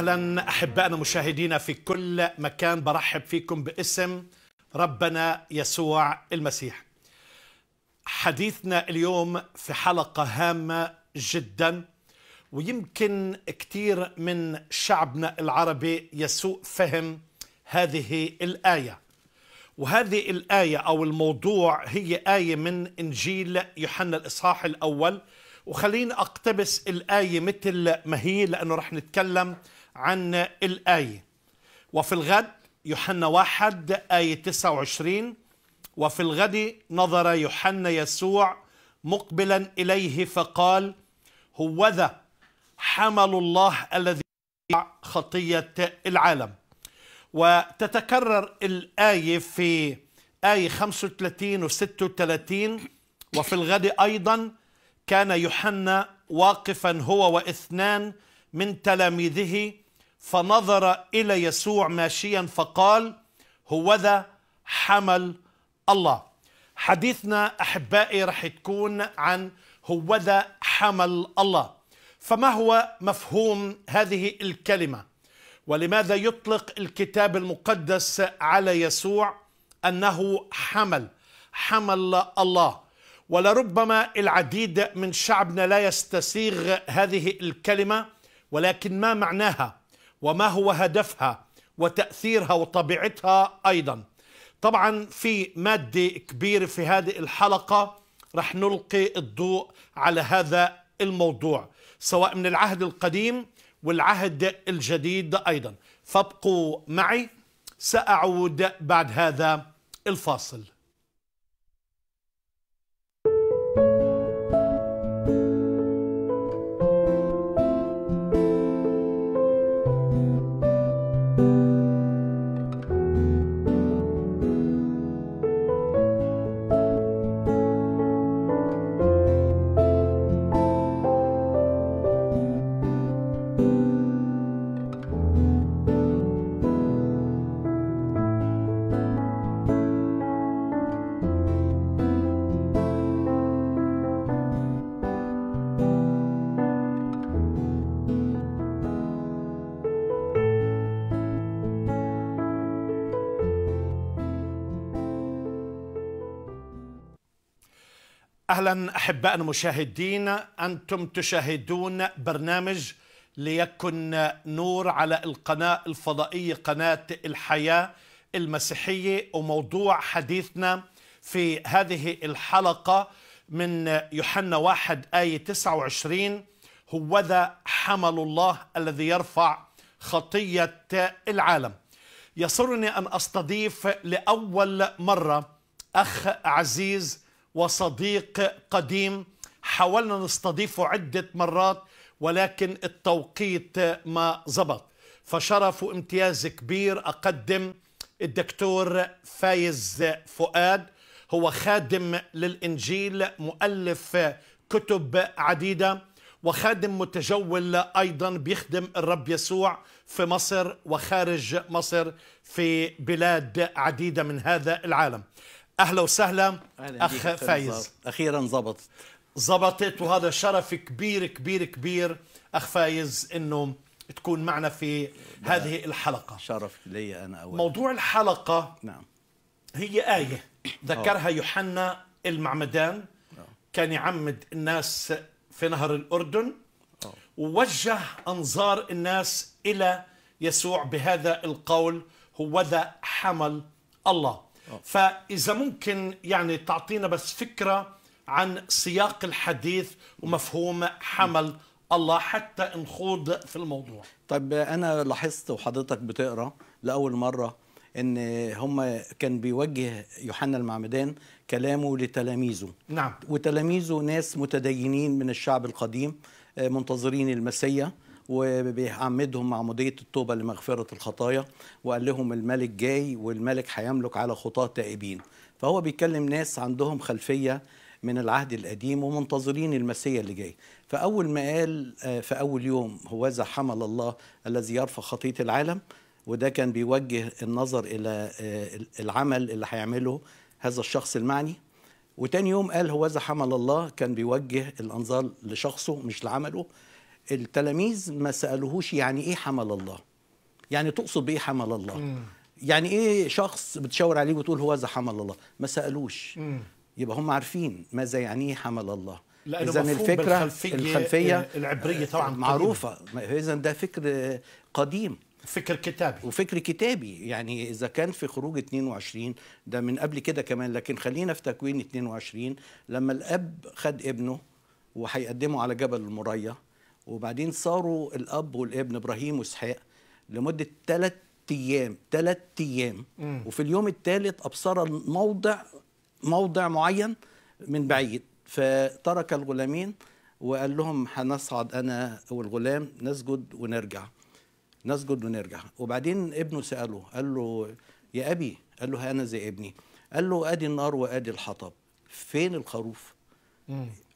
اهلا احبائنا مشاهدينا في كل مكان برحب فيكم باسم ربنا يسوع المسيح. حديثنا اليوم في حلقه هامه جدا ويمكن كثير من شعبنا العربي يسوء فهم هذه الايه. وهذه الايه او الموضوع هي ايه من انجيل يوحنا الاصحاح الاول وخليني اقتبس الايه مثل ما هي لانه رح نتكلم عن الآية وفي الغد يوحنا واحد آية 29 وفي الغد نظر يوحنا يسوع مقبلا إليه فقال هوذا حمل الله الذي خطية العالم وتتكرر الآية في آية 35 و 36 وفي الغد أيضا كان يوحنا واقفا هو واثنان من تلاميذه فنظر إلى يسوع ماشيا فقال هوذا حمل الله حديثنا أحبائي رح تكون عن هوذا حمل الله فما هو مفهوم هذه الكلمة ولماذا يطلق الكتاب المقدس على يسوع أنه حمل حمل الله ولربما العديد من شعبنا لا يستسيغ هذه الكلمة ولكن ما معناها وما هو هدفها وتأثيرها وطبيعتها أيضا طبعا في مادة كبيرة في هذه الحلقة رح نلقي الضوء على هذا الموضوع سواء من العهد القديم والعهد الجديد أيضا فابقوا معي سأعود بعد هذا الفاصل اهلا احباء المشاهدين انتم تشاهدون برنامج ليكن نور على القناه الفضائيه قناه الحياه المسيحيه وموضوع حديثنا في هذه الحلقه من يوحنا واحد ايه 29 هوذا حمل الله الذي يرفع خطيه العالم يسرني ان استضيف لاول مره اخ عزيز وصديق قديم حاولنا نستضيفه عدة مرات ولكن التوقيت ما زبط فشرف وامتياز كبير أقدم الدكتور فايز فؤاد هو خادم للإنجيل مؤلف كتب عديدة وخادم متجول أيضا بيخدم الرب يسوع في مصر وخارج مصر في بلاد عديدة من هذا العالم اهلا وسهلا أهلا اخ فايز اخيرا زبطت زبطت وهذا شرف كبير كبير كبير اخ فايز انه تكون معنا في هذه الحلقه شرف لي انا اول موضوع الحلقه نعم هي ايه ذكرها آه. يوحنا المعمدان آه. كان يعمد الناس في نهر الاردن آه. ووجه انظار الناس الى يسوع بهذا القول هو ذا حمل الله فاذا ممكن يعني تعطينا بس فكره عن سياق الحديث ومفهوم حمل الله حتى نخوض في الموضوع طيب انا لاحظت وحضرتك بتقرا لاول مره ان هم كان بيوجه يوحنا المعمدان كلامه لتلاميذه نعم وتلاميذه ناس متدينين من الشعب القديم آه، منتظرين المسيح وبيعمدهم معمودية التوبة لمغفرة الخطايا وقال لهم الملك جاي والملك هيملك على خطاة تائبين فهو بيكلم ناس عندهم خلفية من العهد القديم ومنتظرين المسيا اللي جاي فأول ما قال آه، في أول يوم هوذا حمل الله الذي يرفع خطية العالم وده كان بيوجه النظر إلى آه، العمل اللي هيعمله هذا الشخص المعني وتاني يوم قال هوذا حمل الله كان بيوجه الأنظار لشخصه مش لعمله التلاميذ ما سالوهوش يعني ايه حمل الله يعني تقصد بايه حمل الله مم. يعني ايه شخص بتشاور عليه وتقول هو ذا حمل الله ما سالوش مم. يبقى هم عارفين ماذا يعني إيه حمل الله اذا الفكره الخلفيه العبريه طبعا آه، معروفه اذا ده فكر قديم فكر كتابي وفكر كتابي يعني اذا كان في خروج 22 ده من قبل كده كمان لكن خلينا في تكوين 22 لما الاب خد ابنه وهيقدمه على جبل المريه وبعدين صاروا الاب والابن ابراهيم واسحاق لمده ثلاث ايام ثلاث ايام وفي اليوم الثالث ابصر الموضع موضع معين من بعيد فترك الغلامين وقال لهم هنصعد انا والغلام نسجد ونرجع نسجد ونرجع وبعدين ابنه ساله قال له يا ابي قال له انا زي ابني قال له ادي النار وادي الحطب فين الخروف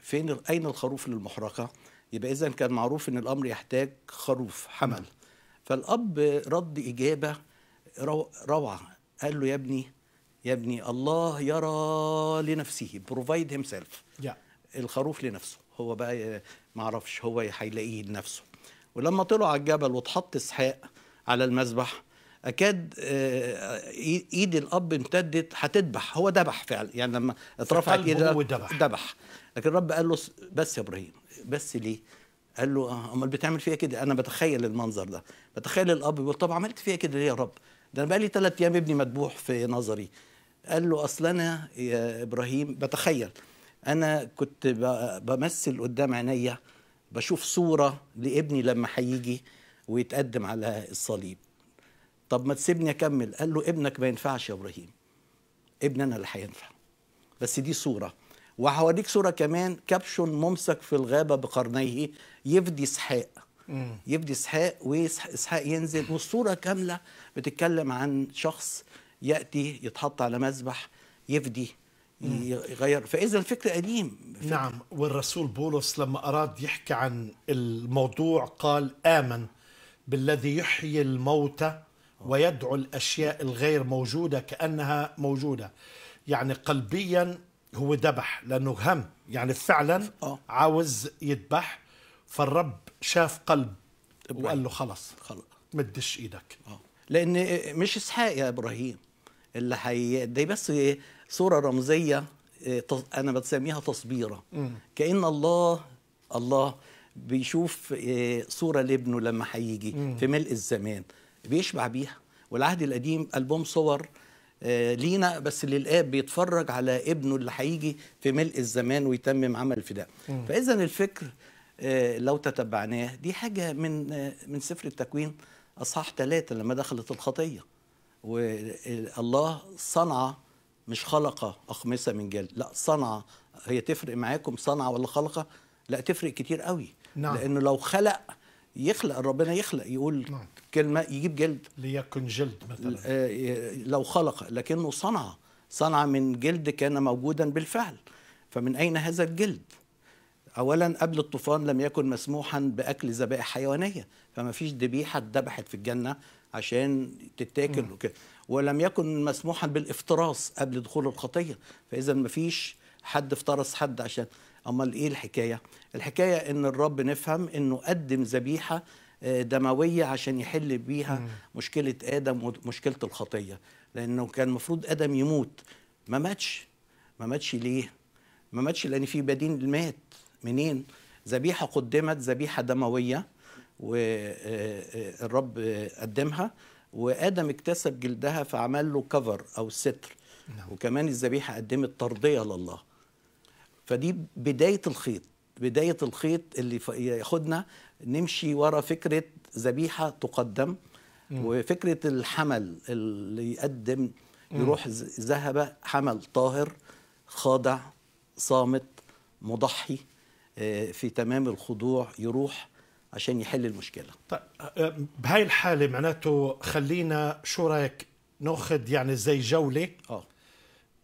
فين اين الخروف للمحرقه يبقى إذا كان معروف إن الأمر يحتاج خروف حمل فالأب رد إجابة روعة قال له يا ابني يا ابني الله يرى لنفسه بروفايد هيم سيلف الخروف لنفسه هو بقى ما اعرفش هو هيلاقيه لنفسه ولما طلعوا على الجبل واتحط اسحاق على المذبح اكاد آه، ايد الاب امتدت هتذبح هو ذبح فعلا يعني لما اترفعت ايده ذبح لكن الرب قال له بس يا ابراهيم بس ليه قال له اه امال بتعمل فيها كده انا بتخيل المنظر ده بتخيل الاب بيقول طب عملت فيها كده ليه يا رب ده انا بقالي ثلاث ايام ابني مذبوح في نظري قال له اصل انا يا ابراهيم بتخيل انا كنت بمثل قدام عينيا بشوف صوره لابني لما هيجي ويتقدم على الصليب طب ما تسيبني اكمل قال له ابنك ما ينفعش يا ابراهيم ابني انا اللي هينفع بس دي صوره وهوريك صوره كمان كابشن ممسك في الغابه بقرنيه يفدي اسحاق يفدي اسحاق واسحاق ينزل والصوره كامله بتتكلم عن شخص ياتي يتحط على مذبح يفدي يغير فاذا الفكر قديم نعم والرسول بولس لما اراد يحكي عن الموضوع قال امن بالذي يحيي الموتى ويدعو الاشياء الغير موجوده كانها موجوده يعني قلبيا هو ذبح لانه هم يعني فعلا آه. عاوز يذبح فالرب شاف قلب إبراهيم. وقال له خلص خلص مدش ايدك آه. لان مش اسحاق يا ابراهيم اللي هي دي بس صوره رمزيه آه، انا بسميها تصبيره كان الله الله بيشوف آه، صوره لابنه لما هيجي في ملء الزمان بيشبع بيها والعهد القديم البوم صور آه، لينا بس اللي الاب بيتفرج على ابنه اللي هيجي في ملء الزمان ويتمم عمل الفداء فاذا الفكر آه، لو تتبعناه دي حاجه من آه، من سفر التكوين اصحاح ثلاثة لما دخلت الخطيه والله صنع مش خلق اخمسه من جلد لا صنع هي تفرق معاكم صنع ولا خلقه لا تفرق كتير قوي نعم. لانه لو خلق يخلق ربنا يخلق يقول نعم. كلمه يجيب جلد ليكن جلد مثلا آه، لو خلق لكنه صنع صنع من جلد كان موجودا بالفعل فمن اين هذا الجلد اولا قبل الطوفان لم يكن مسموحا باكل ذبائح حيوانيه فما فيش ذبيحه اتذبحت في الجنه عشان تتاكل نعم. وكده ولم يكن مسموحا بالافتراس قبل دخول الخطيه فاذا ما فيش حد افترس حد عشان امال ايه الحكايه الحكايه ان الرب نفهم انه قدم ذبيحه آه، دمويه عشان يحل بيها مم. مشكله ادم ومشكله الخطيه لانه كان المفروض ادم يموت ما ماتش ما ماتش ليه ما ماتش لان في بديل مات منين ذبيحه قدمت ذبيحه دمويه والرب آه، آه، قدمها وادم اكتسب جلدها فعمل له كفر او ستر نعم. وكمان الذبيحه قدمت ترضيه لله فدي بدايه الخيط بدايه الخيط اللي ياخدنا نمشي ورا فكره ذبيحه تقدم مم. وفكره الحمل اللي يقدم يروح ذهب حمل طاهر خاضع صامت مضحي آه، في تمام الخضوع يروح عشان يحل المشكله طيب آه، بهاي الحاله معناته خلينا شو رايك ناخذ يعني زي جوله اه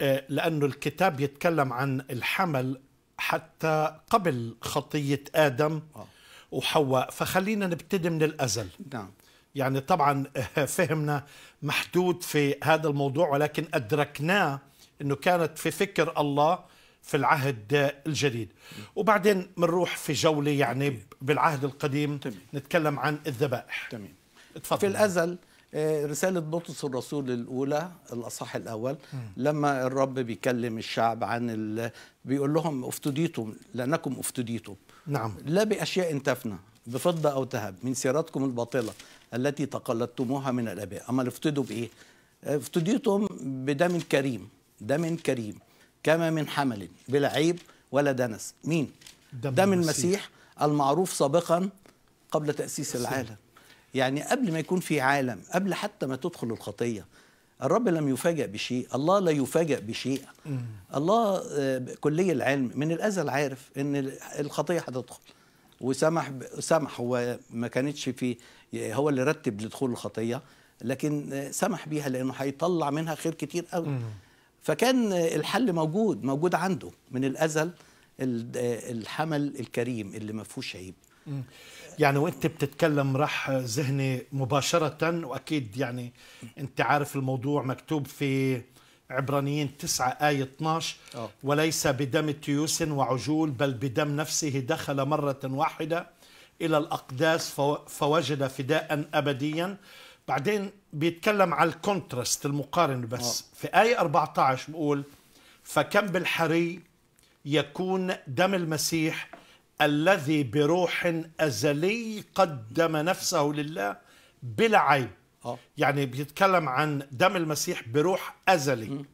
آه، لأنه الكتاب يتكلم عن الحمل حتى قبل خطية آدم آه. وحواء فخلينا نبتدي من الأزل نعم يعني طبعا آه، فهمنا محدود في هذا الموضوع ولكن أدركناه أنه كانت في فكر الله في العهد الجديد وبعدين بنروح في جولة يعني بالعهد القديم تمام. نتكلم عن الذبائح تمام. اتفضل. في الأزل آه، رسالة بطرس الرسول الأولى الأصح الأول لما الرب بيكلم الشعب عن ال... بيقول لهم افتديتم لأنكم افتديتم نعم لا بأشياء تفنى بفضة أو ذهب من سيراتكم الباطلة التي تقلدتموها من الآباء أما افتدوا بإيه؟ افتديتم بدم كريم دم كريم كما من حمل بلا عيب ولا دنس مين؟ دم, دم المسيح المعروف سابقا قبل تأسيس العالم يعني قبل ما يكون في عالم قبل حتى ما تدخل الخطيه الرب لم يفاجأ بشيء الله لا يفاجأ بشيء الله آه، كلي العلم من الازل عارف ان الخطيه هتدخل وسمح سمح هو ما كانتش في هو اللي رتب لدخول الخطيه لكن آه، سمح بيها لانه هيطلع منها خير كتير قوي فكان آه، الحل موجود موجود عنده من الازل الحمل الكريم اللي ما فيهوش عيب يعني وانت بتتكلم راح ذهني مباشرة واكيد يعني انت عارف الموضوع مكتوب في عبرانيين 9 آية 12 أوه. وليس بدم تيوس وعجول بل بدم نفسه دخل مرة واحدة إلى الأقداس فوجد فداء أبديا بعدين بيتكلم على الكونترست المقارنة بس أوه. في آية 14 بقول فكم بالحري يكون دم المسيح الذي بروح أزلي قدم نفسه لله بلا عيب آه. يعني بيتكلم عن دم المسيح بروح أزلي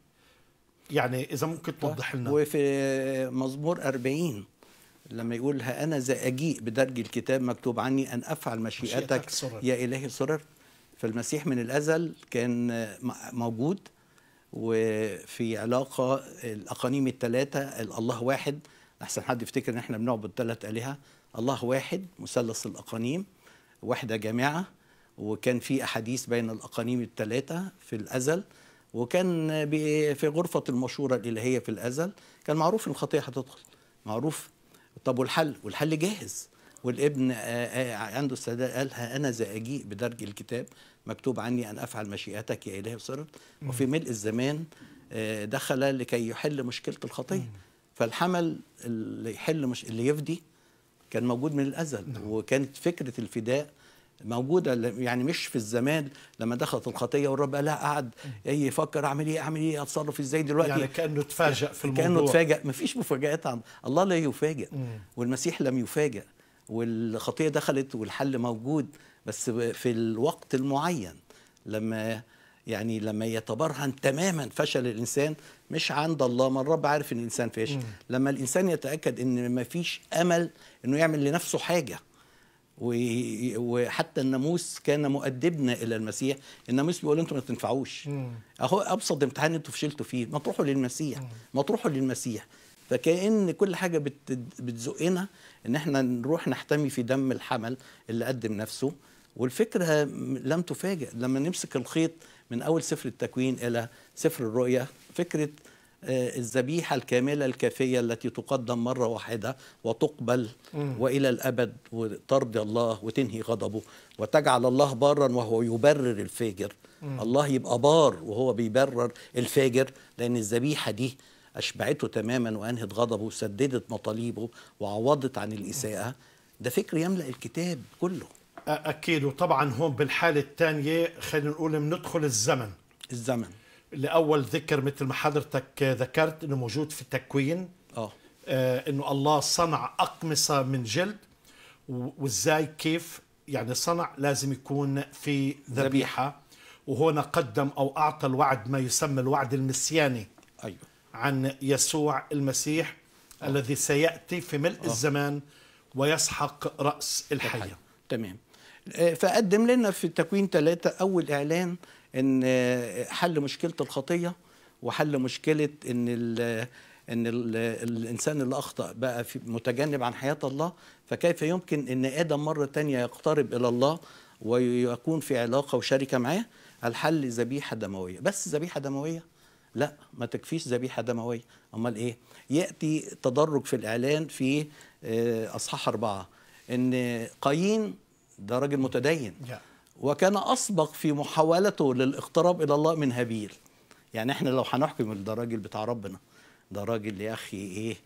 يعني إذا ممكن آه. توضح لنا وفي مزمور 40 لما ها أنا ذا أجيء بدرج الكتاب مكتوب عني أن أفعل مشيئتك, مشيئتك يا إلهي سررت فالمسيح من الأزل كان موجود وفي علاقة الأقانيم الثلاثة الله واحد احسن حد يفتكر ان احنا بنعبد ثلاث الهه الله واحد مثلث الاقانيم واحده جامعه وكان في احاديث بين الاقانيم الثلاثه في الازل وكان في غرفه المشوره الالهيه في الازل كان معروف ان الخطيه هتدخل معروف طب والحل والحل جاهز والابن عنده استعداد قالها انا ذا اجيء بدرج الكتاب مكتوب عني ان افعل مشيئتك يا الهي صرت وفي ملء الزمان دخل لكي يحل مشكله الخطيه فالحمل اللي يحل مش اللي يفدي كان موجود من الازل نعم. وكانت فكره الفداء موجوده يعني مش في الزمان لما دخلت الخطيه والرب لا قعد يفكر إيه، اعمل ايه اعمل ايه اتصرف ازاي دلوقتي يعني كانه تفاجئ في الموضوع كانه تفاجئ مفيش مفاجات الله لا يفاجئ والمسيح لم يفاجئ والخطيه دخلت والحل موجود بس في الوقت المعين لما يعني لما يتبرهن تماما فشل الانسان مش عند الله ما الرب عارف ان الانسان فيش مم. لما الانسان يتاكد ان ما فيش امل انه يعمل لنفسه حاجه وحتى الناموس كان مؤدبنا الى المسيح الناموس بيقول انتم ما تنفعوش اهو ابسط امتحان انتم فشلتوا فيه ما تروحوا للمسيح ما تروحوا للمسيح فكأن كل حاجة بتزقنا إن إحنا نروح نحتمي في دم الحمل اللي قدم نفسه والفكرة لم تفاجئ لما نمسك الخيط من أول سفر التكوين إلى سفر الرؤية فكرة آه، الذبيحة الكاملة الكافية التي تقدم مرة واحدة وتقبل وإلى الأبد وترضي الله وتنهي غضبه وتجعل الله بارا وهو يبرر الفاجر الله يبقى بار وهو بيبرر الفاجر لأن الذبيحة دي أشبعته تماما وأنهت غضبه وسددت مطالبه وعوضت عن الإساءة ده فكر يملأ الكتاب كله اكيد وطبعا هون بالحاله الثانيه خلينا نقول بندخل الزمن الزمن لاول ذكر مثل ما حضرتك ذكرت انه موجود في التكوين اه, آه، انه الله صنع اقمصه من جلد وازاي كيف يعني صنع لازم يكون في ذبيحه وهنا قدم او اعطى الوعد ما يسمى الوعد المسياني ايوه عن يسوع المسيح أوه. الذي سياتي في ملء أوه. الزمان ويسحق راس الحيه تمام آه، فقدم لنا في تكوين ثلاثة أول إعلان إن آه، حل مشكلة الخطية وحل مشكلة إن الـ آه، ان الـ الانسان اللي اخطا بقى في متجنب عن حياه الله فكيف يمكن ان ادم مره تانية يقترب الى الله ويكون في علاقه وشركه معاه الحل ذبيحه دمويه بس ذبيحه دمويه لا ما تكفيش ذبيحه دمويه امال ايه ياتي تدرج في الاعلان في اصحاح اربعه ان قايين ده راجل متدين وكان أسبق في محاولته للاقتراب إلى الله من هابيل يعني احنا لو هنحكم ده راجل بتاع ربنا ده راجل يا أخي إيه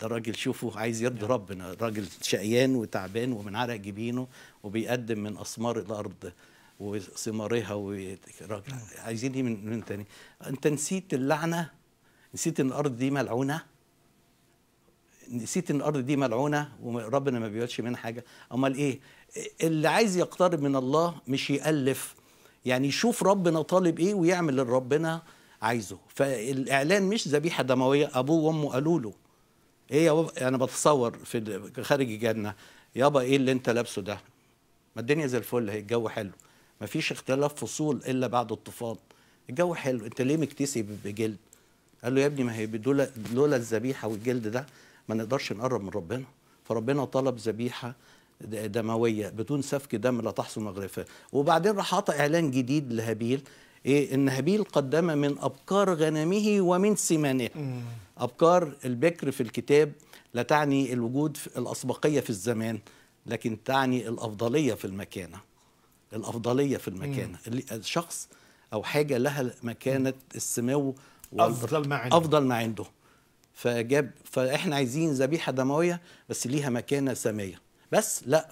ده راجل شوفه عايز يرضي ربنا راجل شقيان وتعبان ومن عرق جبينه وبيقدم من أثمار الأرض وثمارها وراجل عايزين ايه من, من تاني انت نسيت اللعنه نسيت ان الارض دي ملعونه نسيت ان الارض دي ملعونه وربنا ما بيقولش منها حاجه امال ايه اللي عايز يقترب من الله مش يألف يعني يشوف ربنا طالب ايه ويعمل اللي ربنا عايزه فالاعلان مش ذبيحه دمويه ابوه وامه قالوا له ايه يا بابا انا بتصور في خارج الجنه يابا ايه اللي انت لابسه ده ما الدنيا زي الفل هي الجو حلو ما فيش اختلاف فصول الا بعد الطوفان الجو حلو انت ليه مكتسي بجلد قال له يا ابني ما هي لولا الذبيحه والجلد ده ما نقدرش نقرب من ربنا فربنا طلب ذبيحه دمويه بدون سفك دم لا تحصل مغرفه وبعدين راح أعطى اعلان جديد لهابيل ايه ان هابيل قدم من ابكار غنمه ومن سمانه ابكار البكر في الكتاب لا تعني الوجود في الاسبقيه في الزمان لكن تعني الافضليه في المكانه الافضليه في المكانه الشخص او حاجه لها مكانه السمو افضل ما عنده افضل ما عنده فجاب فاحنا عايزين ذبيحه دمويه بس ليها مكانه سامية بس لا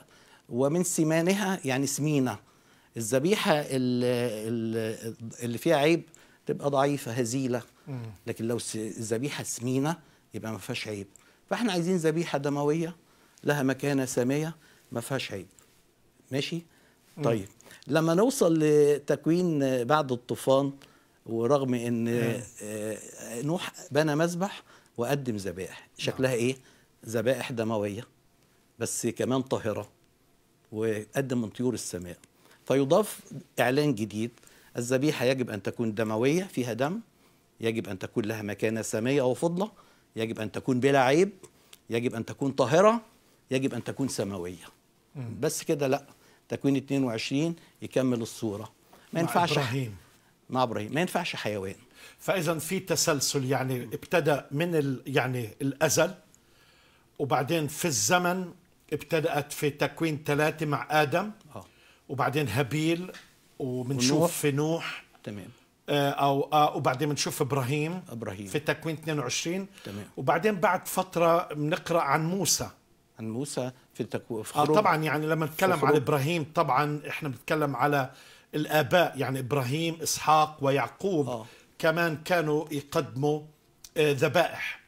ومن سمانها يعني سمينة الذبيحة اللي فيها عيب تبقى ضعيفة هزيلة لكن لو الذبيحة سمينة يبقى ما فيهاش عيب فاحنا عايزين ذبيحة دموية لها مكانة سامية ما فيهاش عيب ماشي طيب لما نوصل لتكوين بعد الطوفان ورغم ان آه، نوح بنى مذبح وقدم ذبائح شكلها ايه ذبائح دمويه بس كمان طاهرة وقدم من طيور السماء فيضاف إعلان جديد الذبيحة يجب أن تكون دموية فيها دم يجب أن تكون لها مكانة سامية أو فضلة يجب أن تكون بلا عيب يجب أن تكون طاهرة يجب أن تكون سماوية بس كده لا تكوين 22 يكمل الصورة ما ينفعش مع إبراهيم مع إبراهيم ما ينفعش حيوان فإذا في تسلسل يعني ابتدى من يعني الأزل وبعدين في الزمن ابتدأت في تكوين ثلاثة مع آدم آه. وبعدين هابيل وبنشوف في نوح تمام آه، او آه وبعدين بنشوف ابراهيم ابراهيم في تكوين 22 تمام وبعدين بعد فتره بنقرا عن موسى عن موسى في التكوين آه طبعا يعني لما نتكلم عن ابراهيم طبعا احنا بنتكلم على الاباء يعني ابراهيم اسحاق ويعقوب آه. كمان كانوا يقدموا آه، ذبائح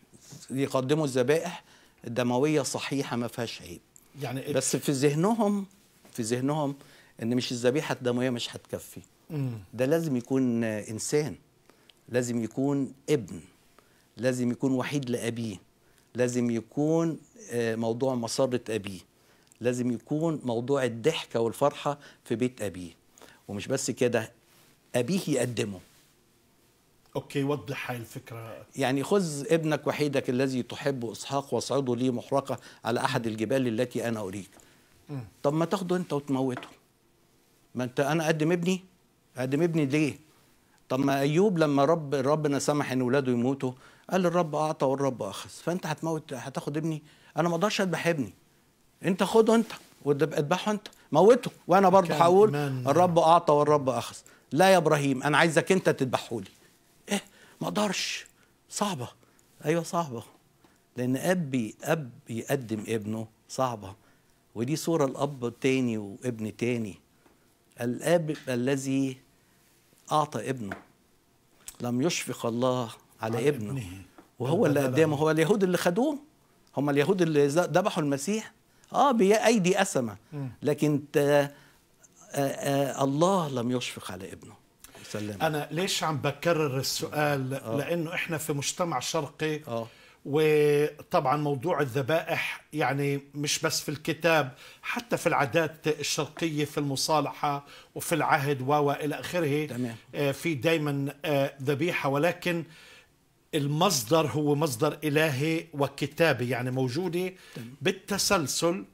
يقدموا الذبائح الدمويه صحيحه ما فيهاش عيب يعني بس في ذهنهم في ذهنهم ان مش الذبيحه الدمويه مش هتكفي ده لازم يكون انسان لازم يكون ابن لازم يكون وحيد لابيه لازم يكون آه، موضوع مسره ابيه لازم يكون موضوع الضحكه والفرحه في بيت ابيه ومش بس كده ابيه يقدمه اوكي وضح هاي الفكره يعني خذ ابنك وحيدك الذي تحب اسحاق واصعده لي محرقه على احد الجبال التي انا اريك طب ما تاخده انت وتموته ما انت انا اقدم ابني اقدم ابني ليه طب ما ايوب لما رب ربنا سمح ان ولاده يموتوا قال الرب اعطى والرب اخذ فانت هتموت هتاخد ابني انا ما اقدرش اذبح ابني انت خده انت واذبحه انت موته وانا برضه هقول الرب اعطى والرب اخذ لا يا ابراهيم انا عايزك انت تذبحه لي ما اقدرش صعبه ايوه صعبه لان اب اب يقدم ابنه صعبه ودي صوره الاب التاني وابن تاني الاب الذي اعطى ابنه لم يشفق الله على, على ابنه, ابنه. وهو اللي قدامه هو اليهود اللي خدوه هم اليهود اللي ذبحوا المسيح اه بايدي اسمه لكن آآ آآ الله لم يشفق على ابنه سلم. انا ليش عم بكرر السؤال أوه. لانه احنا في مجتمع شرقي أوه. وطبعا موضوع الذبائح يعني مش بس في الكتاب حتى في العادات الشرقية في المصالحة وفي العهد وإلى آخره تمام. آه، في دايما آه، ذبيحة ولكن المصدر هو مصدر إلهي وكتابي يعني موجودة بالتسلسل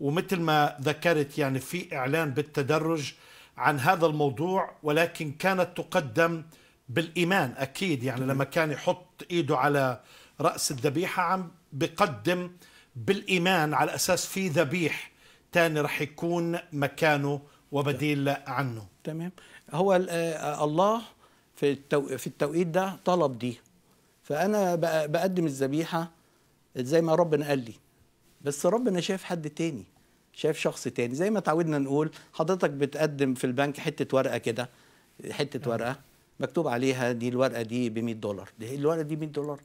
ومثل ما ذكرت يعني في إعلان بالتدرج عن هذا الموضوع ولكن كانت تقدم بالإيمان أكيد يعني لما كان يحط إيده على رأس الذبيحة عم بقدم بالإيمان على أساس في ذبيح تاني رح يكون مكانه وبديل عنه تمام هو آه، الله في التو... في التوقيت ده طلب دي فانا بقدم الذبيحه زي ما ربنا قال لي بس ربنا شايف حد تاني شايف شخص تاني زي ما تعودنا نقول حضرتك بتقدم في البنك حته ورقه كده حته آه. ورقه مكتوب عليها دي الورقه دي ب 100 دولار دي الورقه دي 100 دولار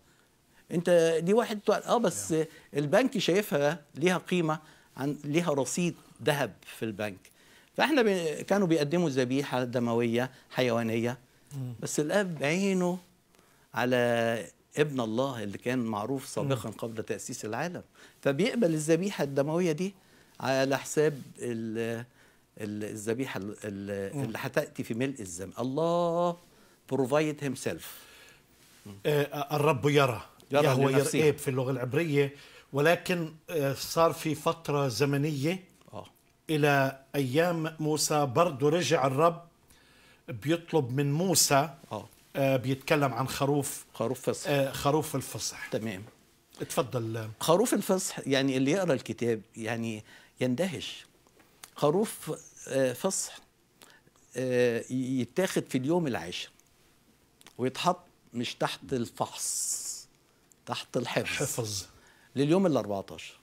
انت دي واحد اه بس آه. البنك شايفها ليها قيمه عن ليها رصيد ذهب في البنك فاحنا بي كانوا بيقدموا ذبيحه دمويه حيوانيه بس الاب عينه على ابن الله اللي كان معروف سابقا قبل تاسيس العالم فبيقبل الذبيحه الدمويه دي على حساب الذبيحه اللي هتاتي في ملء الزمان الله بروفايد هيم سيلف الرب يرى يرى هو يرئب إيه، في اللغه العبريه ولكن آه، صار في فتره زمنيه آه. الى ايام موسى برضه رجع الرب بيطلب من موسى آه. آه. بيتكلم عن خروف خروف فصح آه خروف الفصح تمام اتفضل خروف الفصح يعني اللي يقرا الكتاب يعني يندهش خروف آه، فصح آه، يتاخد في اليوم العاشر ويتحط مش تحت الفحص تحت الحفظ حفظ لليوم ال 14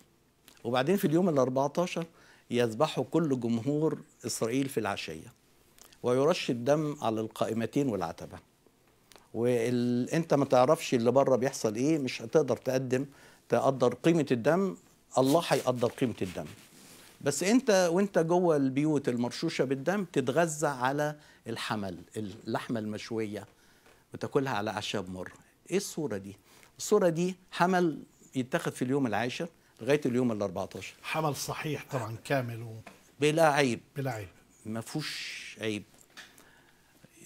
وبعدين في اليوم ال 14 يذبحه كل جمهور اسرائيل في العشيه ويرش الدم على القائمتين والعتبه وانت ما تعرفش اللي بره بيحصل ايه مش هتقدر تقدم تقدر قيمه الدم الله هيقدر قيمه الدم بس انت وانت جوه البيوت المرشوشه بالدم تتغذى على الحمل اللحمه المشويه وتاكلها على اعشاب مر ايه الصوره دي الصوره دي حمل يتاخد في اليوم العاشر لغايه اليوم ال 14 حمل صحيح طبعا كامل و... بلا عيب بلا عيب ما فيهوش عيب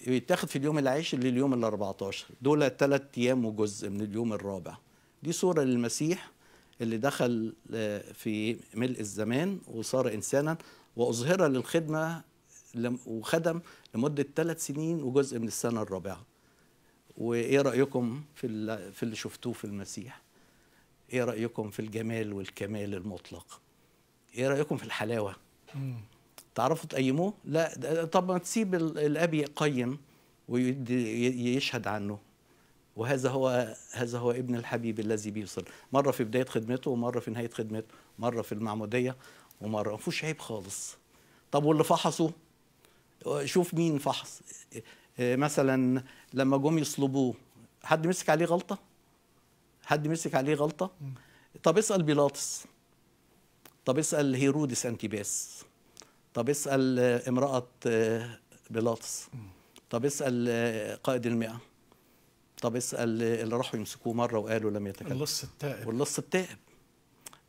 يتاخد في اليوم العاشر لليوم ال 14 دول ثلاث ايام وجزء من اليوم الرابع دي صوره للمسيح اللي دخل آه، في ملء الزمان وصار إنسانا وأظهر للخدمة وخدم لمدة ثلاث سنين وجزء من السنة الرابعة وإيه رأيكم في, في اللي شفتوه في المسيح إيه رأيكم في الجمال والكمال المطلق إيه رأيكم في الحلاوة تعرفوا تقيموه لا طب ما تسيب الأب يقيم ويشهد عنه وهذا هو هذا هو ابن الحبيب الذي بيوصل مره في بدايه خدمته ومره في نهايه خدمته مره في المعموديه ومره ما فيهوش عيب خالص طب واللي فحصه شوف مين فحص مثلا لما جم يصلبوه حد مسك عليه غلطه حد مسك عليه غلطه طب اسال بيلاطس طب اسال هيرودس انتيباس طب اسال امراه بيلاطس طب اسال قائد المئه طب اسال اللي راحوا يمسكوه مره وقالوا لم يتكلم اللص التائب واللص التائب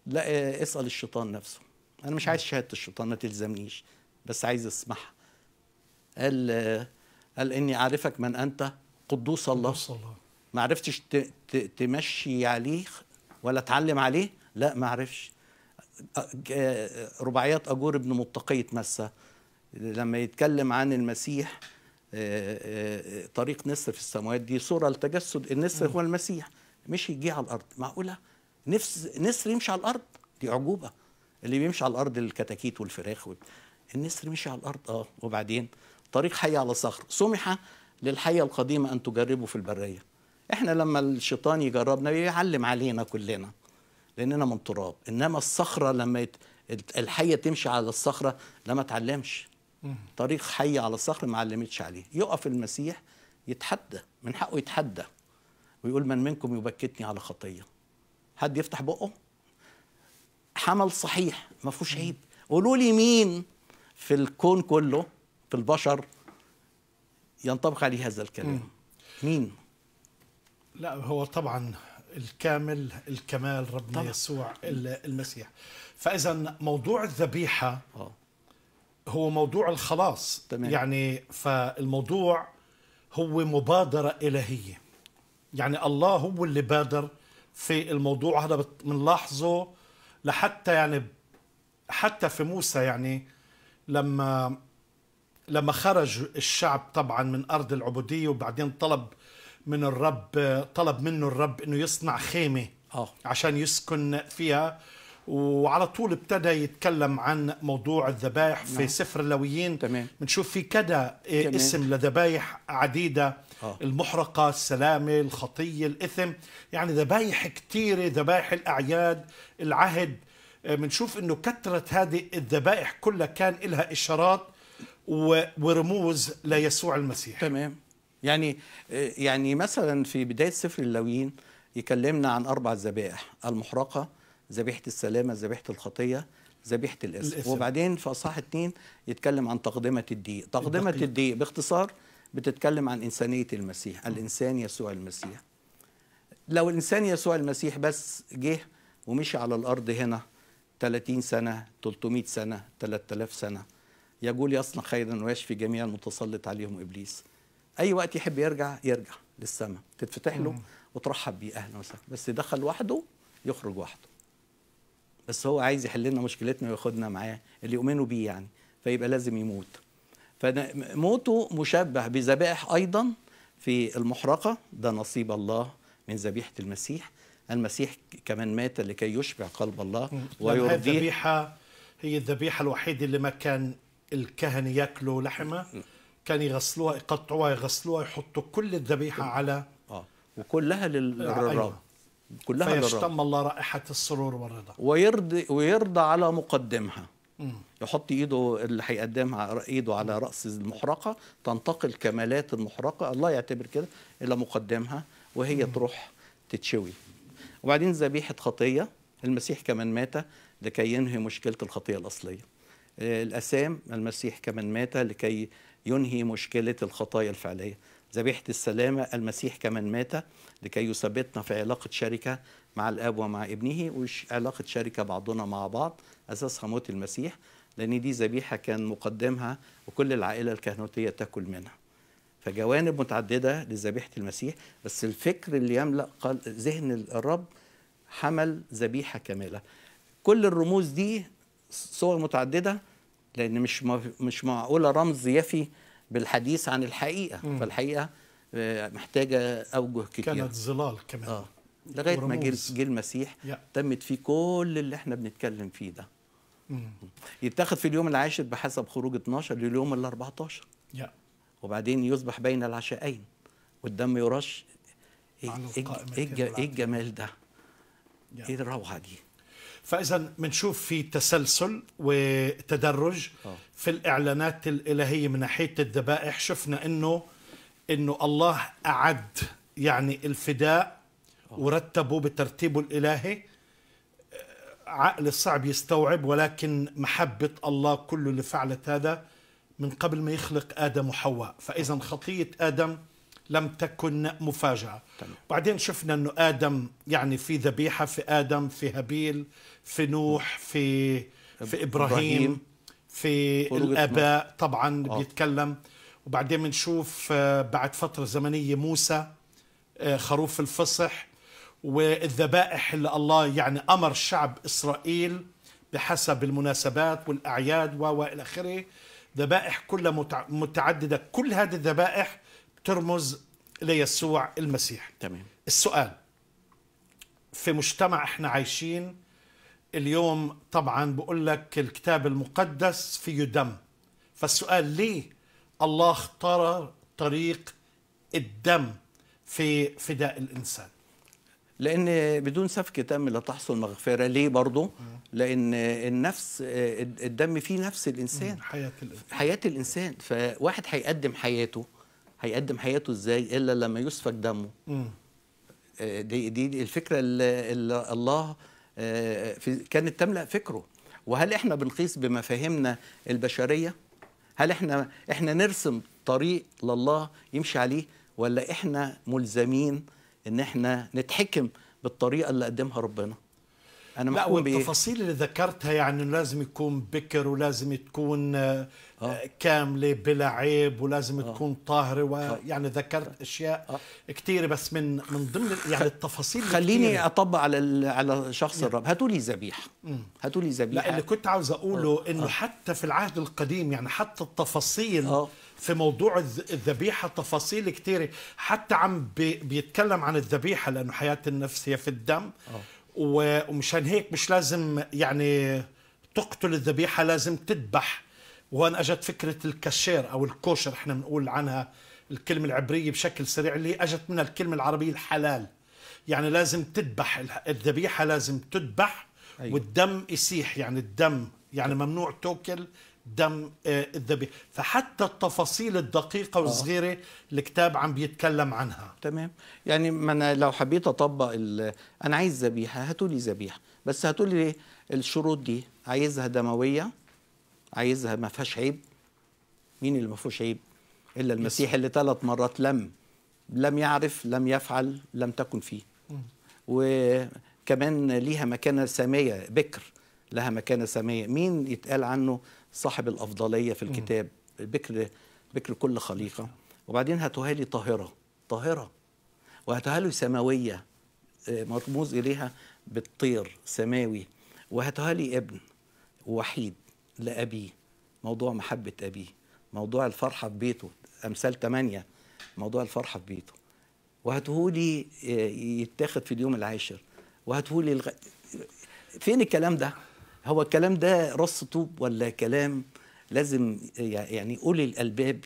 لا اسال الشيطان نفسه انا مش عايز شهاده الشيطان ما تلزمنيش بس عايز اسمعها قال قال اني اعرفك من انت قدوس الله قدوس الله ما عرفتش تمشي عليه ولا تعلم عليه لا ما عرفش رباعيات اجور ابن متقي اتمسى لما يتكلم عن المسيح آه، آه، طريق نسر في السماوات دي صورة لتجسد النسر هو المسيح مشي جه على الأرض معقولة نفس نسر يمشي على الأرض دي عجوبة اللي بيمشي على الأرض الكتاكيت والفراخ وال... النسر مشي على الأرض آه وبعدين طريق حي على صخر سمح للحية القديمة أن تجربه في البرية احنا لما الشيطان يجربنا بيعلم علينا كلنا لأننا من تراب إنما الصخرة لما يت... الحية تمشي على الصخرة لما ما تعلمش طريق حي على الصخر ما علمتش عليه يقف المسيح يتحدى من حقه يتحدى ويقول من منكم يبكتني على خطيه حد يفتح بقه حمل صحيح ما فيهوش عيب قولوا لي مين في الكون كله في البشر ينطبق عليه هذا الكلام مين لا هو طبعا الكامل الكمال ربنا طبعا. يسوع المسيح فاذا موضوع الذبيحه آه. هو موضوع الخلاص تمام. يعني فالموضوع هو مبادرة إلهية يعني الله هو اللي بادر في الموضوع هذا بنلاحظه لحتى يعني حتى في موسى يعني لما لما خرج الشعب طبعا من أرض العبودية وبعدين طلب من الرب طلب منه الرب انه يصنع خيمه أوه. عشان يسكن فيها وعلى طول ابتدى يتكلم عن موضوع الذبائح في نعم. سفر اللاويين بنشوف في كذا إيه، اسم لذبائح عديده آه. المحرقه السلامه الخطيه الاثم يعني ذبائح كثيره ذبائح الاعياد العهد آه، بنشوف انه كثره هذه الذبائح كلها كان لها اشارات ورموز ليسوع المسيح تمام يعني آه، يعني مثلا في بدايه سفر اللاويين يكلمنا عن اربع ذبائح المحرقه ذبيحه السلامه ذبيحه الخطيه ذبيحه الاسم. وبعدين في اصحاح اتنين يتكلم عن تقدمه الضيق تقدمه الضيق باختصار بتتكلم عن انسانيه المسيح الانسان يسوع المسيح لو الانسان يسوع المسيح بس جه ومشي على الارض هنا 30 سنه 300 سنه 3000 سنه يقول يصنع خيرا ويشفي جميع المتسلط عليهم ابليس اي وقت يحب يرجع يرجع للسماء تتفتح له وترحب بيه اهلا وسهلا بس يدخل وحده يخرج وحده بس هو عايز يحل لنا مشكلتنا وياخدنا معاه اللي يؤمنوا بيه يعني فيبقى لازم يموت فموته مشبه بذبائح ايضا في المحرقه ده نصيب الله من ذبيحه المسيح المسيح كمان مات لكي يشبع قلب الله ويرضيه الذبيحه هي الذبيحه الوحيده اللي ما كان الكهنه ياكلوا لحمها كان يغسلوها يقطعوها يغسلوها يحطوا كل الذبيحه على اه وكلها آه، للرب أيوة. كلها فيشتم الله رائحة السرور والرضا ويرضي ويرضى على مقدمها مم. يحط ايده اللي هيقدمها ايده على راس المحرقه تنتقل كمالات المحرقه الله يعتبر كده الى مقدمها وهي مم. تروح تتشوي وبعدين ذبيحه خطيه المسيح كمان مات لكي ينهي مشكله الخطيه الاصليه آه، الاسام المسيح كمان مات لكي ينهي مشكله الخطايا الفعليه ذبيحة السلامة المسيح كمن مات لكي يثبتنا في علاقة شركة مع الآب ومع ابنه وعلاقة شركة بعضنا مع بعض أساسها موت المسيح لأن دي ذبيحة كان مقدمها وكل العائلة الكهنوتية تأكل منها فجوانب متعددة لذبيحة المسيح بس الفكر اللي يملأ ذهن الرب حمل ذبيحة كاملة كل الرموز دي صور متعددة لأن مش مش معقولة رمز يفي بالحديث عن الحقيقه مم. فالحقيقه آه، محتاجه اوجه كتير كانت ظلال كمان آه. لغايه ما جه المسيح yeah. تمت فيه كل اللي احنا بنتكلم فيه ده يتخذ في اليوم العاشر بحسب خروج 12 لليوم ال 14 yeah. وبعدين يصبح بين العشاءين والدم يرش ايه, إيه, إيه الجمال ده yeah. ايه الروعه دي فاذا بنشوف في تسلسل وتدرج آه. في الاعلانات الالهيه من ناحيه الذبائح شفنا انه انه الله اعد يعني الفداء آه. ورتبه بترتيبه الالهي عقل صعب يستوعب ولكن محبه الله كله اللي فعلت هذا من قبل ما يخلق ادم وحواء فاذا آه. خطيه ادم لم تكن مفاجأة تمام. بعدين شفنا أنه آدم يعني في ذبيحة في آدم في هابيل في نوح في في ابراهيم, إبراهيم في الاباء طبعا آه. بيتكلم وبعدين بنشوف آه، بعد فتره زمنيه موسى آه، خروف الفصح والذبائح اللي الله يعني امر شعب اسرائيل بحسب المناسبات والاعياد والى اخره ذبائح كلها متعدده كل هذه الذبائح ترمز ليسوع المسيح تمام السؤال في مجتمع احنا عايشين اليوم طبعا بقول لك الكتاب المقدس فيه دم فالسؤال ليه الله اختار طريق الدم في فداء الإنسان لأن بدون سفك دم لا تحصل مغفرة ليه برضه؟ لأن النفس الدم فيه نفس الإنسان حياة الإنسان حياة الإنسان فواحد هيقدم حياته هيقدم حياته إزاي إلا لما يسفك دمه آه، دي, دي الفكرة اللي الله آه، في كانت تملا فكره وهل احنا بنقيس بمفاهيمنا البشريه هل احنا احنا نرسم طريق لله يمشي عليه ولا احنا ملزمين ان احنا نتحكم بالطريقه اللي قدمها ربنا انا لا والتفاصيل اللي ذكرتها يعني لازم يكون بكر ولازم تكون آه، آه. كامله بلا عيب ولازم آه. تكون طاهره ويعني آه. ذكرت آه. اشياء آه. كثيره بس من من ضمن يعني التفاصيل خليني كتيرة. اطبق على على شخص الرب هاتوا لي ذبيحه هاتوا لي ذبيحه لا اللي كنت عاوز اقوله آه. انه آه. حتى في العهد القديم يعني حتى التفاصيل آه. في موضوع الذبيحة تفاصيل كثيرة حتى عم بيتكلم عن الذبيحة لأنه حياة النفس هي في الدم أوه. ومشان هيك مش لازم يعني تقتل الذبيحة لازم تذبح وهون اجت فكره الكاشير او الكوشر احنا بنقول عنها الكلمه العبريه بشكل سريع اللي اجت من الكلمه العربيه الحلال يعني لازم تذبح الذبيحه لازم تذبح أيوة. والدم يسيح يعني الدم يعني ممنوع توكل دم آه، الذبيحه فحتى التفاصيل الدقيقه آه. والصغيره الكتاب عم بيتكلم عنها تمام يعني ما انا لو حبيت اطبق انا عايز ذبيحه هاتوا لي ذبيحه بس هاتوا لي الشروط دي عايزها دمويه عايزها ما فيهاش عيب مين اللي ما فيهوش عيب الا المسيح اللي ثلاث مرات لم لم يعرف لم يفعل لم تكن فيه وكمان ليها مكانه ساميه بكر لها مكانه ساميه مين يتقال عنه صاحب الافضليه في الكتاب بكر بكر كل خليقه وبعدين هاتوها لي طاهره طاهره وهاتوها لي سماويه آه، مرموز اليها بالطير سماوي وهاتوها لي ابن وحيد لأبيه موضوع محبة أبيه موضوع الفرحة في بيته أمثال ثمانية موضوع الفرحة في بيته وهاتهولي آه، يتاخد في اليوم العاشر وهاتهولي الغ... فين الكلام ده؟ هو الكلام ده رص طوب ولا كلام لازم يعني أولي الألباب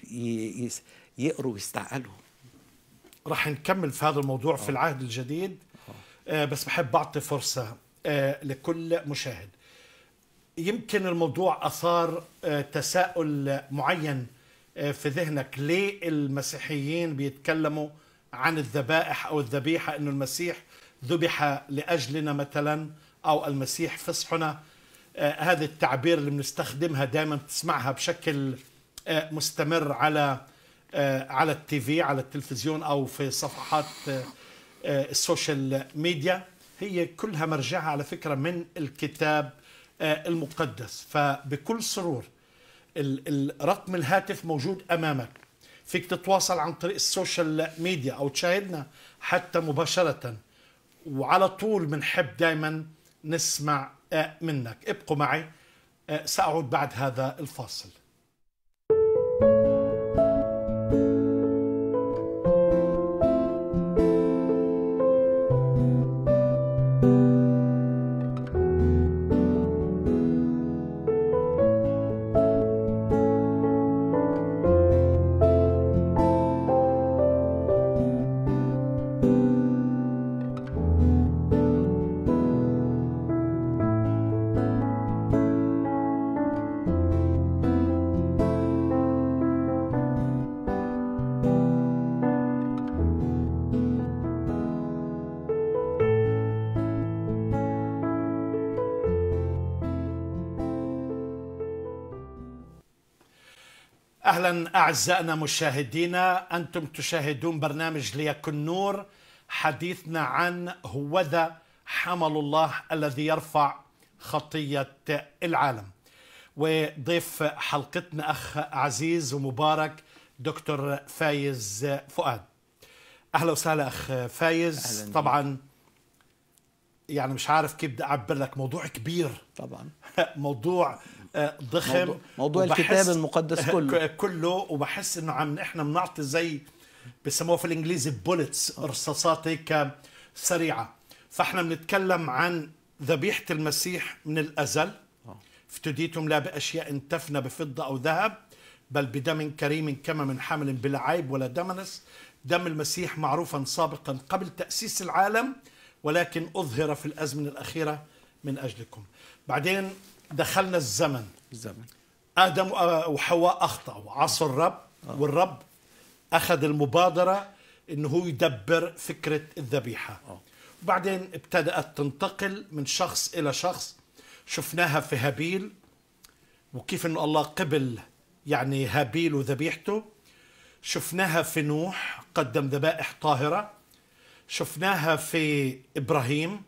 يقروا ويستعقلوا راح نكمل في هذا الموضوع أوه. في آه. العهد الجديد أوه. آه بس بحب أعطي فرصة آه لكل مشاهد يمكن الموضوع اثار آه، تساؤل معين آه، في ذهنك ليه المسيحيين بيتكلموا عن الذبائح او الذبيحه انه المسيح ذبح لاجلنا مثلا او المسيح فصحنا آه، هذا التعبير اللي بنستخدمها دائما بتسمعها بشكل مستمر على على التي في على التلفزيون او في صفحات السوشيال ميديا هي كلها مرجعها على فكره من الكتاب آه، المقدس فبكل سرور الرقم الهاتف موجود امامك فيك تتواصل عن طريق السوشيال ميديا او تشاهدنا حتى مباشره وعلى طول بنحب دائما نسمع آه، منك ابقوا معي آه، ساعود بعد هذا الفاصل اهلا اعزائنا مشاهدينا انتم تشاهدون برنامج ليكن نور حديثنا عن هوذا حمل الله الذي يرفع خطيه العالم وضيف حلقتنا اخ عزيز ومبارك دكتور فايز فؤاد اهلا وسهلا اخ فايز أهلاً طبعا يعني مش عارف كيف بدي اعبر لك موضوع كبير طبعا موضوع آه، ضخم موضوع, موضوع الكتاب المقدس كله كله وبحس انه عم احنا بنعطي زي بسموها في الانجليزي بولتس رصاصات هيك سريعه فاحنا بنتكلم عن ذبيحه المسيح من الازل آه. افتديتم لا باشياء تفنى بفضه او ذهب بل بدم كريم كما من حمل بلا عيب ولا دمنس دم المسيح معروفا سابقا قبل تاسيس العالم ولكن اظهر في الازمنه الاخيره من اجلكم بعدين دخلنا الزمن الزمن ادم آه، وحواء اخطاوا عصوا الرب آه. والرب اخذ المبادره انه هو يدبر فكره الذبيحه آه. وبعدين ابتدات تنتقل من شخص الى شخص شفناها في هابيل وكيف انه الله قبل يعني هابيل وذبيحته شفناها في نوح قدم ذبائح طاهره شفناها في ابراهيم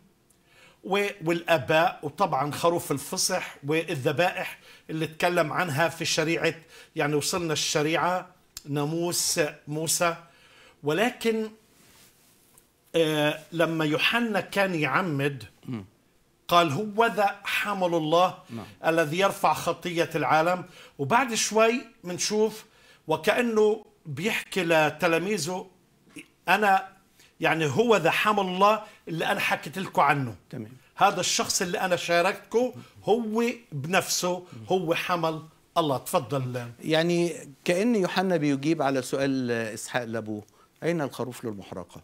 والاباء وطبعا خروف الفصح والذبائح اللي تكلم عنها في شريعه يعني وصلنا الشريعه ناموس موسى ولكن آه لما يوحنا كان يعمد قال هو ذا حمل الله نعم. الذي يرفع خطية العالم وبعد شوي بنشوف وكأنه بيحكي لتلاميذه أنا يعني هو ذا حمل الله اللي انا حكيت لكم عنه تمام هذا الشخص اللي انا شاركته هو بنفسه هو حمل الله تفضل يعني كان يوحنا بيجيب على سؤال اسحاق لابوه اين الخروف للمحرقه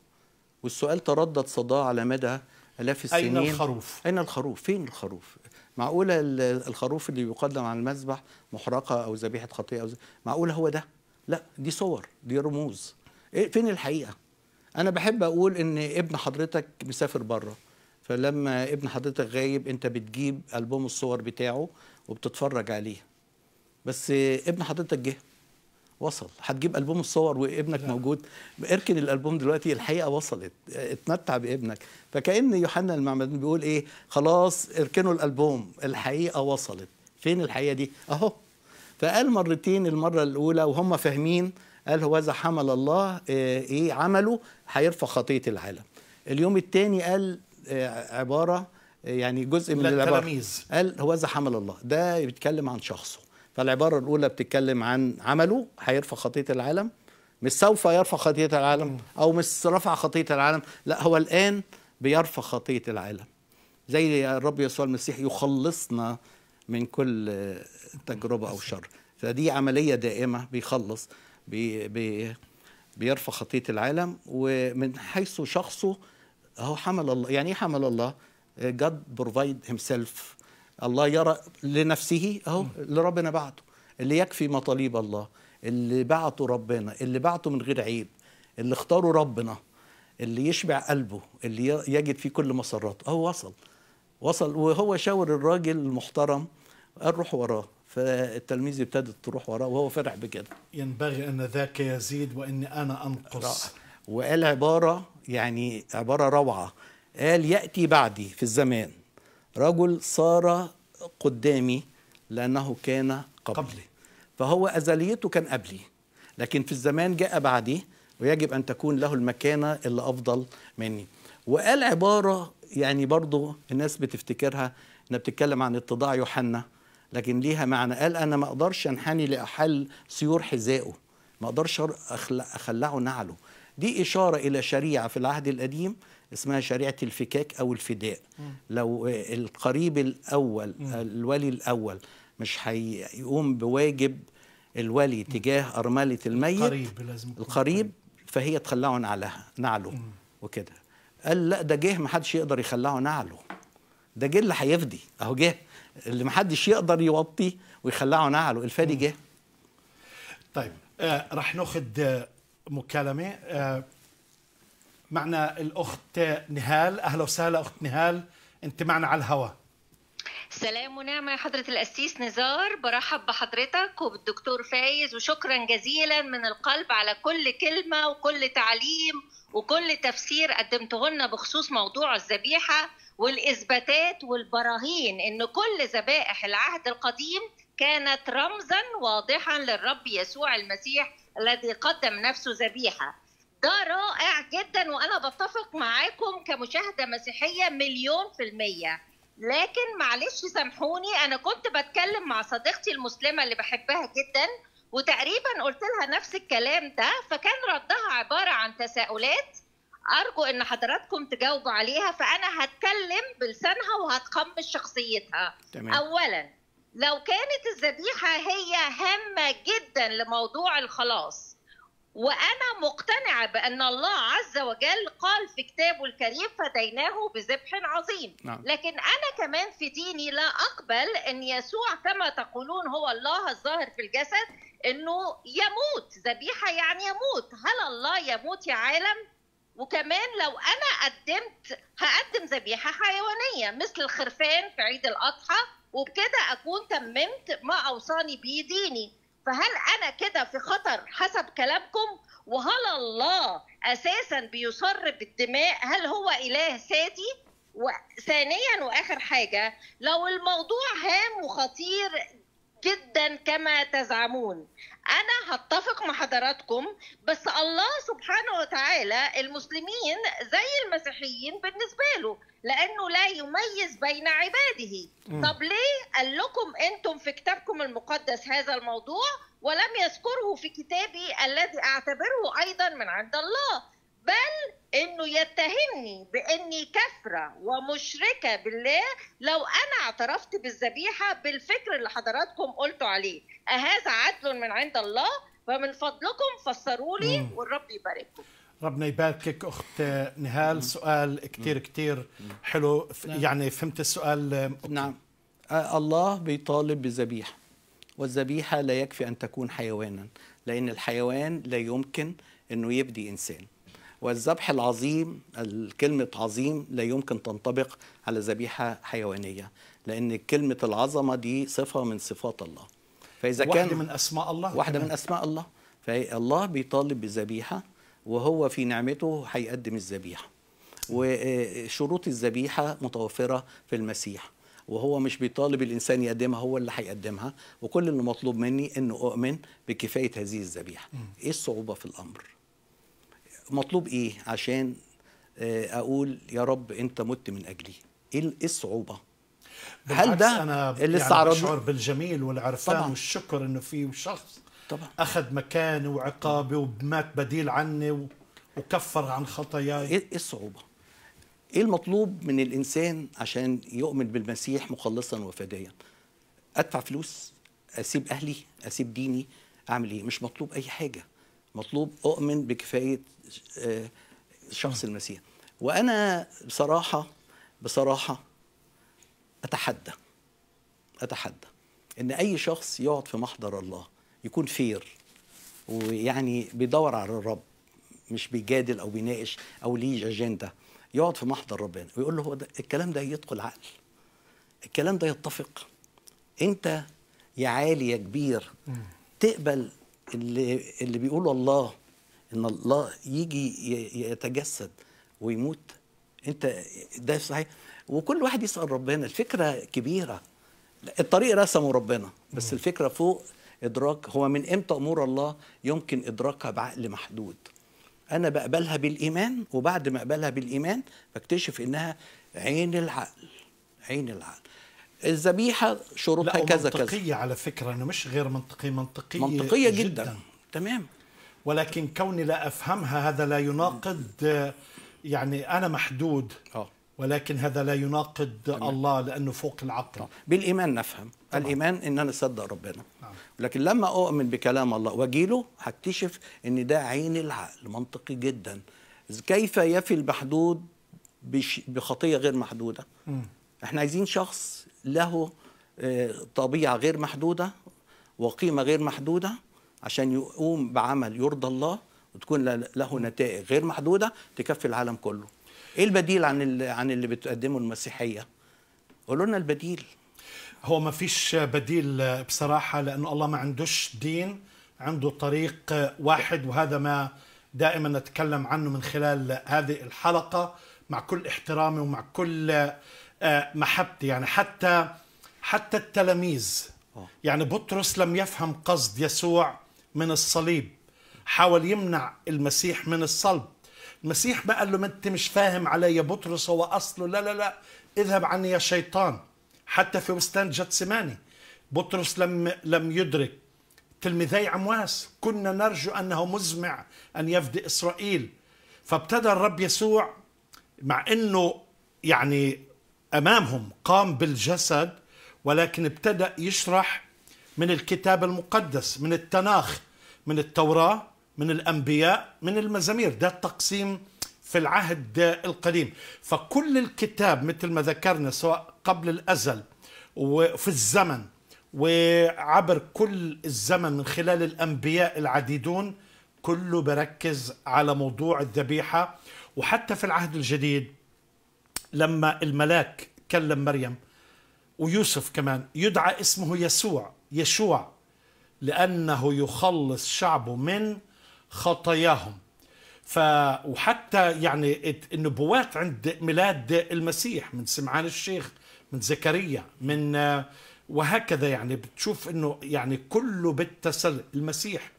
والسؤال تردد صداه على مدى الاف السنين اين الخروف اين الخروف فين الخروف معقوله الخروف اللي يقدم على المذبح محرقه او ذبيحه خطيه أو زبيحة؟ معقوله هو ده لا دي صور دي رموز إيه، فين الحقيقه انا بحب اقول ان ابن حضرتك مسافر بره فلما ابن حضرتك غايب انت بتجيب البوم الصور بتاعه وبتتفرج عليه بس ابن حضرتك جه وصل هتجيب البوم الصور وابنك لا. موجود اركن الالبوم دلوقتي الحقيقه وصلت اتمتع بابنك فكان يوحنا المعمدان بيقول ايه خلاص اركنوا الالبوم الحقيقه وصلت فين الحقيقه دي اهو فقال مرتين المره الاولى وهم فاهمين قال هو إذا حمل الله آه، إيه عمله هيرفع خطية العالم اليوم الثاني قال آه، عبارة آه، يعني جزء من العبارة قال هو إذا حمل الله ده بيتكلم عن شخصه فالعبارة الأولى بتتكلم عن عمله هيرفع خطية العالم مش سوف يرفع خطية العالم أو مش رفع خطية العالم لا هو الآن بيرفع خطية العالم زي الرب يسوع المسيح يخلصنا من كل تجربة أو شر فدي عملية دائمة بيخلص بي بي بيرفع خطيه العالم ومن حيث شخصه هو حمل الله يعني ايه حمل الله جاد بروفايد سيلف الله يرى لنفسه اهو اللي ربنا بعته اللي يكفي مطالب الله اللي بعته ربنا اللي بعته من غير عيب اللي اختاره ربنا اللي يشبع قلبه اللي يجد فيه كل مسراته هو وصل وصل وهو شاور الراجل المحترم قال روح وراه فالتلميذ ابتدت تروح وراه وهو فرح بكده ينبغي أن ذاك يزيد وإني أنا أنقص وقال عبارة يعني عبارة روعة قال يأتي بعدي في الزمان رجل صار قدامي لأنه كان قبلي, قبلي. فهو أزليته كان قبلي لكن في الزمان جاء بعدي ويجب أن تكون له المكانة اللي أفضل مني وقال عبارة يعني برضو الناس بتفتكرها انها بتتكلم عن اتضاع يوحنا لكن ليها معنى قال انا ما اقدرش انحني لاحل سيور حذائه ما اقدرش اخلعه نعله دي اشاره الى شريعه في العهد القديم اسمها شريعه الفكاك او الفداء لو القريب الاول الولي الاول مش هيقوم بواجب الولي تجاه ارمله الميت القريب لازم القريب فهي تخلعه نعلها نعله وكده قال لا ده جه ما حدش يقدر يخلعه نعله ده جه اللي هيفدي اهو جه اللي محدش يقدر يوطيه ويخلعه نعله الفادي جه طيب آه رح ناخذ آه، مكالمه آه معنا الاخت نهال اهلا وسهلا اخت نهال انت معنا على الهواء سلام ونعمة يا حضرة الأسيس نزار برحب بحضرتك وبالدكتور فايز وشكرا جزيلا من القلب على كل كلمة وكل تعليم وكل تفسير قدمته لنا بخصوص موضوع الذبيحة والإثباتات والبراهين إن كل ذبائح العهد القديم كانت رمزا واضحا للرب يسوع المسيح الذي قدم نفسه ذبيحه ده رائع جدا وانا بتفق معاكم كمشاهده مسيحيه مليون في الميه لكن معلش سامحوني انا كنت بتكلم مع صديقتي المسلمه اللي بحبها جدا وتقريبا قلت لها نفس الكلام ده فكان ردها عباره عن تساؤلات ارجو ان حضراتكم تجاوبوا عليها فانا هتكلم بلسانها وهتقمص شخصيتها تمام. اولا لو كانت الذبيحه هي هامه جدا لموضوع الخلاص وانا مقتنعه بان الله عز وجل قال في كتابه الكريم فديناه بذبح عظيم نعم. لكن انا كمان في ديني لا اقبل ان يسوع كما تقولون هو الله الظاهر في الجسد انه يموت ذبيحه يعني يموت هل الله يموت يا عالم وكمان لو انا قدمت هقدم ذبيحه حيوانيه مثل الخرفان في عيد الاضحى وبكده اكون تممت ما اوصاني به ديني فهل انا كده في خطر حسب كلامكم وهل الله اساسا بيصر بالدماء هل هو اله سادي وثانيا واخر حاجه لو الموضوع هام وخطير جدا كما تزعمون انا هتفق مع حضراتكم بس الله سبحانه وتعالى المسلمين زي المسيحيين بالنسبه له لانه لا يميز بين عباده م. طب ليه قال لكم انتم في كتابكم المقدس هذا الموضوع ولم يذكره في كتابي الذي اعتبره ايضا من عند الله بل انه يتهمني باني كافره ومشركه بالله لو انا اعترفت بالذبيحه بالفكر اللي حضراتكم قلتوا عليه اهذا عدل من عند الله فمن فضلكم فسروا لي والرب يبارككم ربنا يباركك اخت نهال سؤال كتير كتير حلو نعم. يعني فهمت السؤال نعم الله بيطالب بذبيحه والذبيحه لا يكفي ان تكون حيوانا لان الحيوان لا يمكن انه يبدي انسان والذبح العظيم الكلمة عظيم لا يمكن تنطبق على ذبيحة حيوانية لأن كلمة العظمة دي صفة من صفات الله فإذا كان واحدة من أسماء الله واحدة من أسماء الله فالله بيطالب بذبيحة وهو في نعمته هيقدم الذبيحة وشروط الذبيحة متوفرة في المسيح وهو مش بيطالب الانسان يقدمها هو اللي هيقدمها وكل اللي مطلوب مني انه اؤمن بكفايه هذه الذبيحه ايه الصعوبه في الامر مطلوب ايه عشان آه، اقول يا رب انت مت من اجلي ايه, إيه الصعوبه هل ده أنا اللي استعرضنا يعني اشعر بالجميل والعرفان طبعًا. والشكر انه في شخص طبعا اخذ مكاني وعقابي ومات بديل عني وكفر عن خطاياي إيه،, ايه الصعوبه ايه المطلوب من الانسان عشان يؤمن بالمسيح مخلصا وفديا ادفع فلوس اسيب اهلي اسيب ديني اعمل ايه مش مطلوب اي حاجه مطلوب أؤمن بكفاية آه، شخص المسيح وأنا بصراحة بصراحة أتحدى أتحدى إن أي شخص يقعد في محضر الله يكون فير ويعني بيدور على الرب مش بيجادل أو بيناقش أو ليه أجندة يقعد في محضر ربنا ويقول له هو ده الكلام ده يدخل عقل الكلام ده يتفق أنت يا عالي يا كبير تقبل اللي اللي بيقول الله ان الله يجي يتجسد ويموت انت ده صحيح وكل واحد يسال ربنا الفكره كبيره الطريق رسمه ربنا بس الفكره فوق ادراك هو من امتى امور الله يمكن ادراكها بعقل محدود انا بقبلها بالايمان وبعد ما اقبلها بالايمان بكتشف انها عين العقل عين العقل الذبيحه شروطها كذا كذا منطقيه على فكره انه مش غير منطقيه منطقيه منطقيه جدا, جدا. تمام ولكن كوني لا افهمها هذا لا يناقض يعني انا محدود أوه. ولكن هذا لا يناقض تمام. الله لانه فوق العقل طبعا. آه. بالايمان نفهم طبعا. الايمان ان انا اصدق ربنا نعم. لكن لما اؤمن بكلام الله واجيله هكتشف ان ده عين العقل منطقي جدا كيف يفي المحدود بخطيه غير محدوده م. احنا عايزين شخص له آه، طبيعه غير محدوده وقيمه غير محدوده عشان يقوم بعمل يرضى الله وتكون له نتائج غير محدوده تكفي العالم كله. ايه البديل عن عن اللي بتقدمه المسيحيه؟ قولوا لنا البديل. هو ما فيش بديل بصراحه لانه الله ما عندوش دين عنده طريق واحد وهذا ما دائما نتكلم عنه من خلال هذه الحلقه مع كل احترامي ومع كل آه، محبتي يعني حتى حتى التلاميذ آه. يعني بطرس لم يفهم قصد يسوع من الصليب حاول يمنع المسيح من الصلب المسيح ما قال له ما انت مش فاهم علي بطرس هو اصله لا لا لا اذهب عني يا شيطان حتى في بستان جتسماني بطرس لم لم يدرك تلميذي عمواس كنا نرجو انه مزمع ان يفدي اسرائيل فابتدى الرب يسوع مع انه يعني امامهم قام بالجسد ولكن ابتدا يشرح من الكتاب المقدس من التناخ من التوراه من الانبياء من المزامير ده التقسيم في العهد القديم فكل الكتاب مثل ما ذكرنا سواء قبل الازل وفي الزمن وعبر كل الزمن من خلال الانبياء العديدون كله بركز على موضوع الذبيحه وحتى في العهد الجديد لما الملاك كلم مريم ويوسف كمان يدعى اسمه يسوع يشوع لأنه يخلص شعبه من خطاياهم ف وحتى يعني النبوات عند ميلاد المسيح من سمعان الشيخ من زكريا من وهكذا يعني بتشوف انه يعني كله بالتسلل المسيح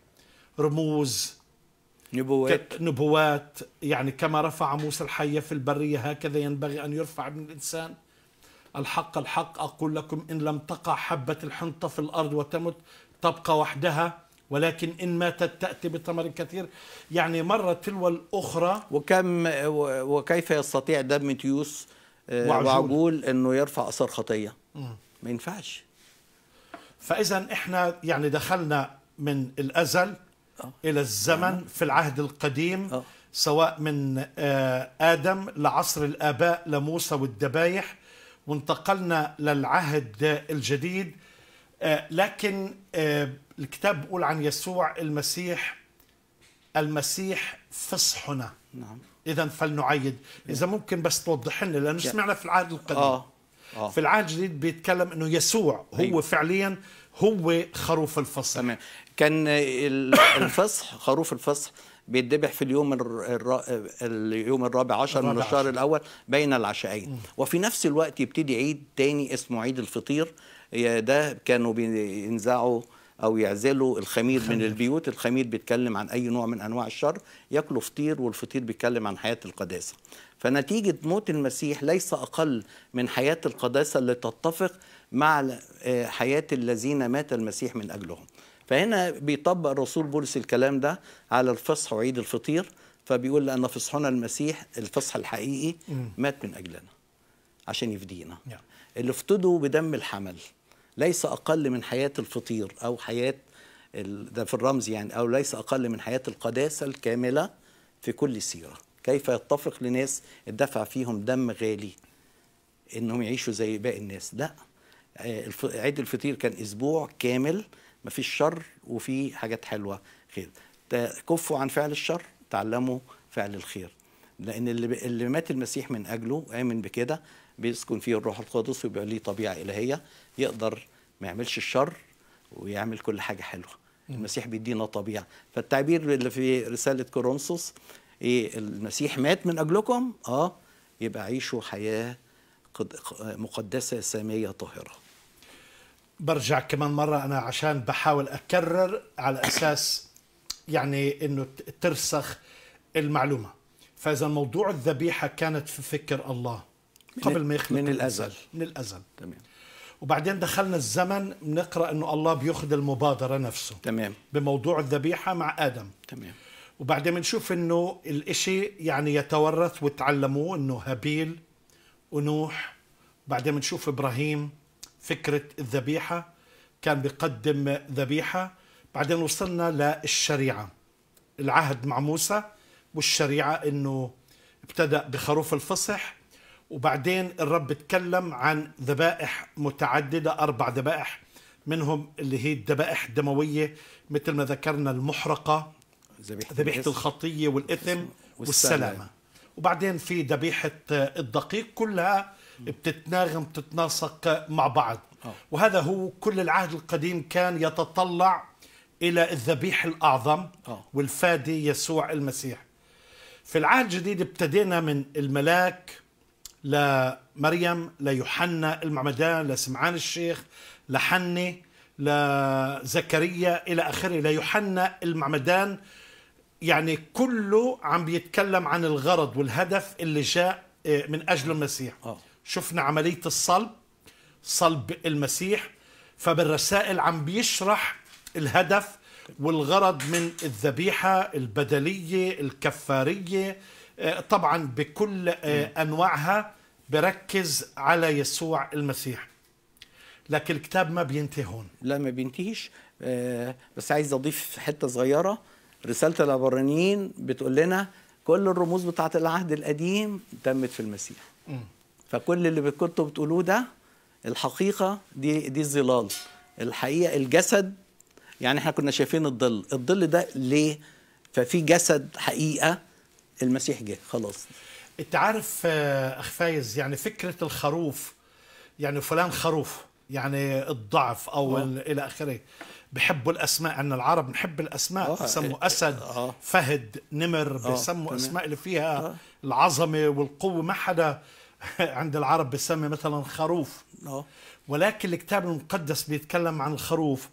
رموز نبوات نبوات يعني كما رفع موسى الحية في البرية هكذا ينبغي أن يرفع ابن الإنسان الحق الحق أقول لكم إن لم تقع حبة الحنطة في الأرض وتمت تبقى وحدها ولكن إن ماتت تأتي بثمر كثير يعني مرة تلو الأخرى وكم وكيف يستطيع دم تيوس آه، وعجول, وعجول أنه يرفع أثر خطية ما ينفعش فإذا إحنا يعني دخلنا من الأزل إلى الزمن في العهد القديم سواء من آه، آدم لعصر الآباء لموسى والذبايح وانتقلنا للعهد الجديد آه، لكن آه، الكتاب بيقول عن يسوع المسيح المسيح فصحنا نعم اذا فلنعيد اذا ممكن بس توضح لنا لانه سمعنا في العهد القديم آه. آه. في العهد الجديد بيتكلم انه يسوع هو أيوه. فعليا هو خروف الفصح تمام كان الفصح خروف الفصح بيتذبح في اليوم الر... اليوم الرابع عشر من الشهر عشر. الاول بين العشاءين وفي نفس الوقت يبتدي عيد تاني اسمه عيد الفطير ده كانوا بينزعوا او يعزلوا الخمير الخمير من البيوت الخمير بيتكلم عن اي نوع من انواع الشر ياكلوا فطير والفطير بيتكلم عن حياه القداسه فنتيجه موت المسيح ليس اقل من حياه القداسه اللي تتفق مع آه، حياة الذين مات المسيح من أجلهم فهنا بيطبق الرسول بولس الكلام ده على الفصح وعيد الفطير فبيقول لأن فصحنا المسيح الفصح الحقيقي مات من أجلنا عشان يفدينا اللي افتدوا بدم الحمل ليس أقل من حياة الفطير أو حياة ده في الرمز يعني أو ليس أقل من حياة القداسة الكاملة في كل سيرة كيف يتفق لناس الدفع فيهم دم غالي انهم يعيشوا زي باقي الناس لا آه، عيد الفطير كان اسبوع كامل مفيش شر وفي حاجات حلوه خير كفوا عن فعل الشر تعلموا فعل الخير لان اللي, اللي مات المسيح من اجله امن بكده بيسكن فيه الروح القدس ويبقى ليه طبيعه الهيه يقدر ما يعملش الشر ويعمل كل حاجه حلوه المسيح بيدينا طبيعه فالتعبير اللي في رساله كورنثوس ايه المسيح مات من اجلكم اه يبقى عيشوا حياه مقدسه ساميه طاهره برجع كمان مرة أنا عشان بحاول أكرر على أساس يعني أنه ترسخ المعلومة فإذا موضوع الذبيحة كانت في فكر الله قبل ما يخلق من الأزل من الأزل تمام وبعدين دخلنا الزمن بنقرا انه الله بياخذ المبادره نفسه تمام بموضوع الذبيحه مع ادم تمام وبعدين بنشوف انه الاشي يعني يتورث وتعلموه انه هابيل ونوح بعدين بنشوف ابراهيم فكرة الذبيحة كان بيقدم ذبيحة بعدين وصلنا للشريعة العهد مع موسى والشريعة انه ابتدأ بخروف الفصح وبعدين الرب تكلم عن ذبائح متعددة أربع ذبائح منهم اللي هي الذبائح الدموية مثل ما ذكرنا المحرقة ذبيحة الخطية والإثم والسلامة, والسلامة. وبعدين في ذبيحة الدقيق كلها بتتناغم تتناسق مع بعض آه. وهذا هو كل العهد القديم كان يتطلع إلى الذبيح الأعظم آه. والفادي يسوع المسيح في العهد الجديد ابتدينا من الملاك لمريم ليوحنا المعمدان لسمعان الشيخ لحني لزكريا إلى آخره ليوحنا المعمدان يعني كله عم بيتكلم عن الغرض والهدف اللي جاء آه، من أجل المسيح أوه. شفنا عملية الصلب صلب المسيح فبالرسائل عم بيشرح الهدف والغرض من الذبيحة البدلية الكفارية آه، طبعا بكل آه، أنواعها بركز على يسوع المسيح لكن الكتاب ما بينتهي هون لا ما بينتهيش آه، بس عايز أضيف حتة صغيرة رسالة العبرانيين بتقول لنا كل الرموز بتاعة العهد القديم تمت في المسيح م. فكل اللي كنتوا بتقولوه ده الحقيقه دي دي الظلال الحقيقه الجسد يعني احنا كنا شايفين الظل الظل ده ليه ففي جسد حقيقه المسيح جه خلاص انت عارف آه، اخ فايز يعني فكره الخروف يعني فلان خروف يعني الضعف او آه. الى اخره بحبوا الاسماء عندنا العرب بنحب الاسماء آه، بسموا إيه، اسد أوه. فهد نمر بسموا اسماء اللي فيها أوه. العظمه والقوه ما حدا عند العرب بسمي مثلا خروف نعم. ولكن الكتاب المقدس بيتكلم عن الخروف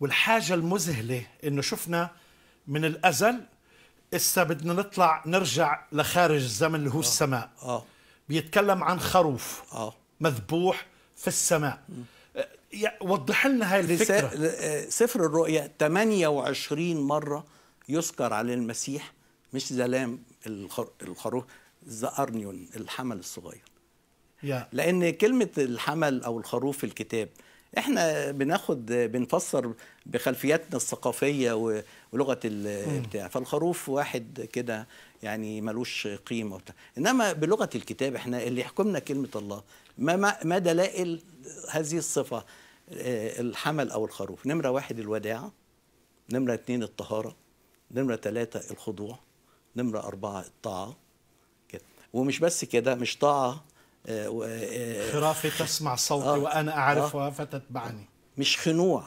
والحاجة المذهلة انه شفنا من الازل اسا بدنا نطلع نرجع لخارج الزمن اللي هو أوه. السماء أوه. بيتكلم عن خروف أوه. مذبوح في السماء أه، وضح لنا هاي الفكرة أه، سفر الرؤيا 28 مرة يذكر على المسيح مش زلام الخروف ذا ارنيون الحمل الصغير yeah. لان كلمه الحمل او الخروف في الكتاب احنا بناخد بنفسر بخلفياتنا الثقافيه ولغه البتاع فالخروف واحد كده يعني ملوش قيمه وبتاع. انما بلغه الكتاب احنا اللي يحكمنا كلمه الله ما ما دلائل هذه الصفه آه، الحمل او الخروف نمره واحد الوداعه نمره اثنين الطهاره نمره ثلاثه الخضوع نمره اربعه الطاعه ومش بس كده مش طاعه آه، آه، خرافة تسمع صوتي آه وانا اعرفها آه فتتبعني مش خنوع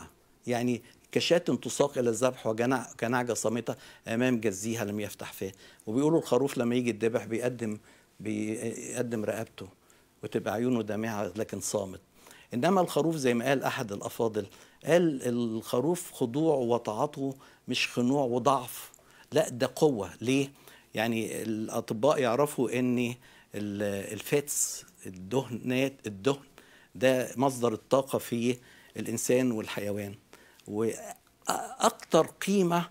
يعني كشاة تساق الى الذبح وكنعجة كنعجه صامته امام جزيها لم يفتح فيه وبيقولوا الخروف لما يجي الذبح بيقدم بيقدم رقبته وتبقى عيونه دامعه لكن صامت انما الخروف زي ما قال احد الافاضل قال الخروف خضوع وطاعته مش خنوع وضعف لا ده قوه ليه يعني الاطباء يعرفوا ان الفاتس الدهنات الدهن ده مصدر الطاقه في الانسان والحيوان واكثر قيمه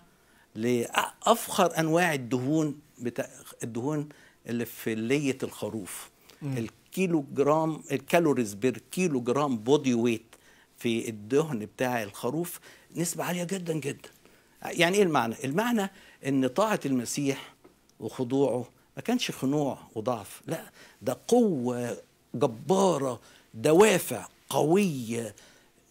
لافخر انواع الدهون بتا... الدهون اللي في ليه الخروف م. الكيلو جرام الكالوريز بير كيلو جرام بودي ويت في الدهن بتاع الخروف نسبه عاليه جدا جدا يعني ايه المعنى المعنى ان طاعه المسيح وخضوعه ما كانش خنوع وضعف لا ده قوة جبارة دوافع قوية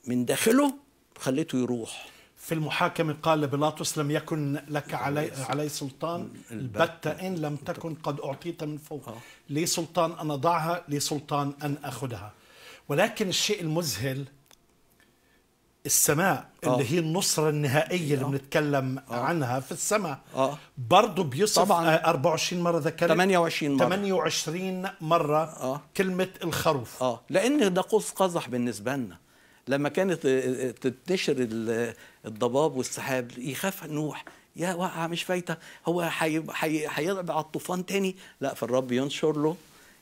من داخله خليته يروح في المحاكمة قال بيلاطس لم يكن لك علي, علي سلطان البتة إن لم تكن قد أعطيت من فوق آه. لي سلطان أن أضعها لي سلطان أن أخذها ولكن الشيء المذهل السماء اللي آه. هي النصرة النهائية اللي آه. بنتكلم آه. عنها في السماء أوه. برضه بيصف طبعا 24 مرة ذكرت 28 مرة 28 مرة أوه. كلمة الخروف آه. لأن ده قوس قزح بالنسبة لنا لما كانت تنتشر الضباب والسحاب يخاف نوح يا وقع مش فايته هو هيضرب على الطوفان تاني لا فالرب ينشر له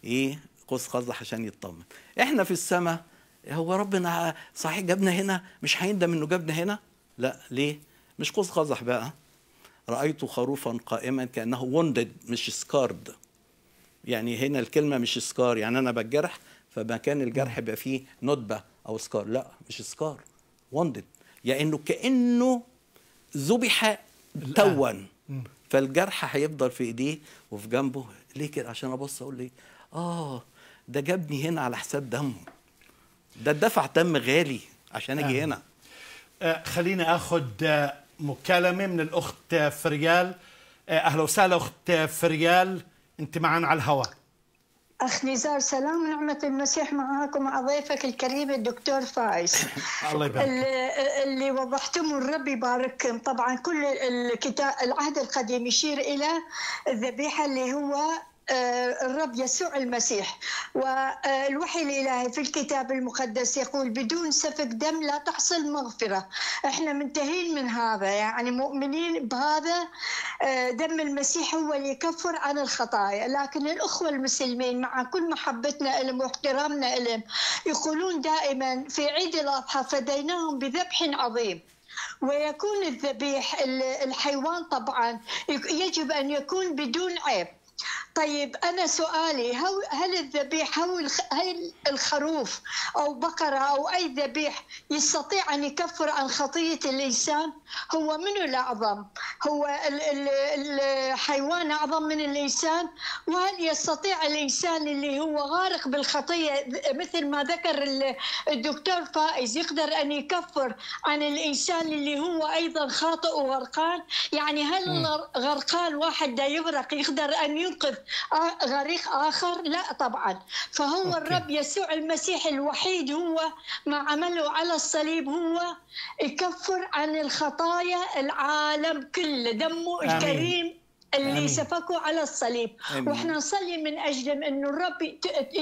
ايه قوس قزح عشان يطمن احنا في السماء هو ربنا صحيح جابنا هنا مش هيندم انه جابنا هنا لا ليه مش قوس قزح بقى رايت خروفا قائما كانه وندد مش سكارد يعني هنا الكلمه مش سكار يعني انا بتجرح فمكان الجرح بقى فيه ندبه او سكار لا مش سكار وندد يعني انه كانه ذبح توا فالجرح هيفضل في ايديه وفي جنبه ليه كده عشان ابص اقول ليه اه ده جابني هنا على حساب دمه ده الدفع تم غالي عشان اجي آه. هنا آه خليني اخذ آه، مكالمه من الاخت آه، فريال آه اهلا وسهلا اخت فريال انت معنا على الهواء أخ نزار سلام نعمه المسيح معاكم مع ضيفك الكريم الدكتور فايز الله يبارك اللي, اللي وضحتمه الرب يبارككم طبعا كل الكتاب العهد القديم يشير إلى الذبيحة اللي هو آه، الرب يسوع المسيح والوحي الإلهي في الكتاب المقدس يقول بدون سفك دم لا تحصل مغفرة احنا منتهين من هذا يعني مؤمنين بهذا آه، دم المسيح هو اللي يكفر عن الخطايا لكن الأخوة المسلمين مع كل محبتنا لهم واحترامنا لهم يقولون دائما في عيد الأضحى فديناهم بذبح عظيم ويكون الذبيح الحيوان طبعا يجب أن يكون بدون عيب طيب أنا سؤالي هل الذبيح هل الخروف أو بقرة أو أي ذبيح يستطيع أن يكفر عن خطية الإنسان هو منو الأعظم هو الحيوان أعظم من الإنسان وهل يستطيع الإنسان اللي هو غارق بالخطية مثل ما ذكر الدكتور فائز يقدر أن يكفر عن الإنسان اللي هو أيضا خاطئ وغرقان يعني هل غرقان واحد دا يغرق يقدر أن ينقذ غريق آخر لا طبعا فهو أوكي. الرب يسوع المسيح الوحيد هو ما عمله على الصليب هو يكفر عن الخطايا العالم كله دمه آمين. الكريم اللي أمين. سفكوا على الصليب أمين. واحنا نصلي من اجلهم انه الرب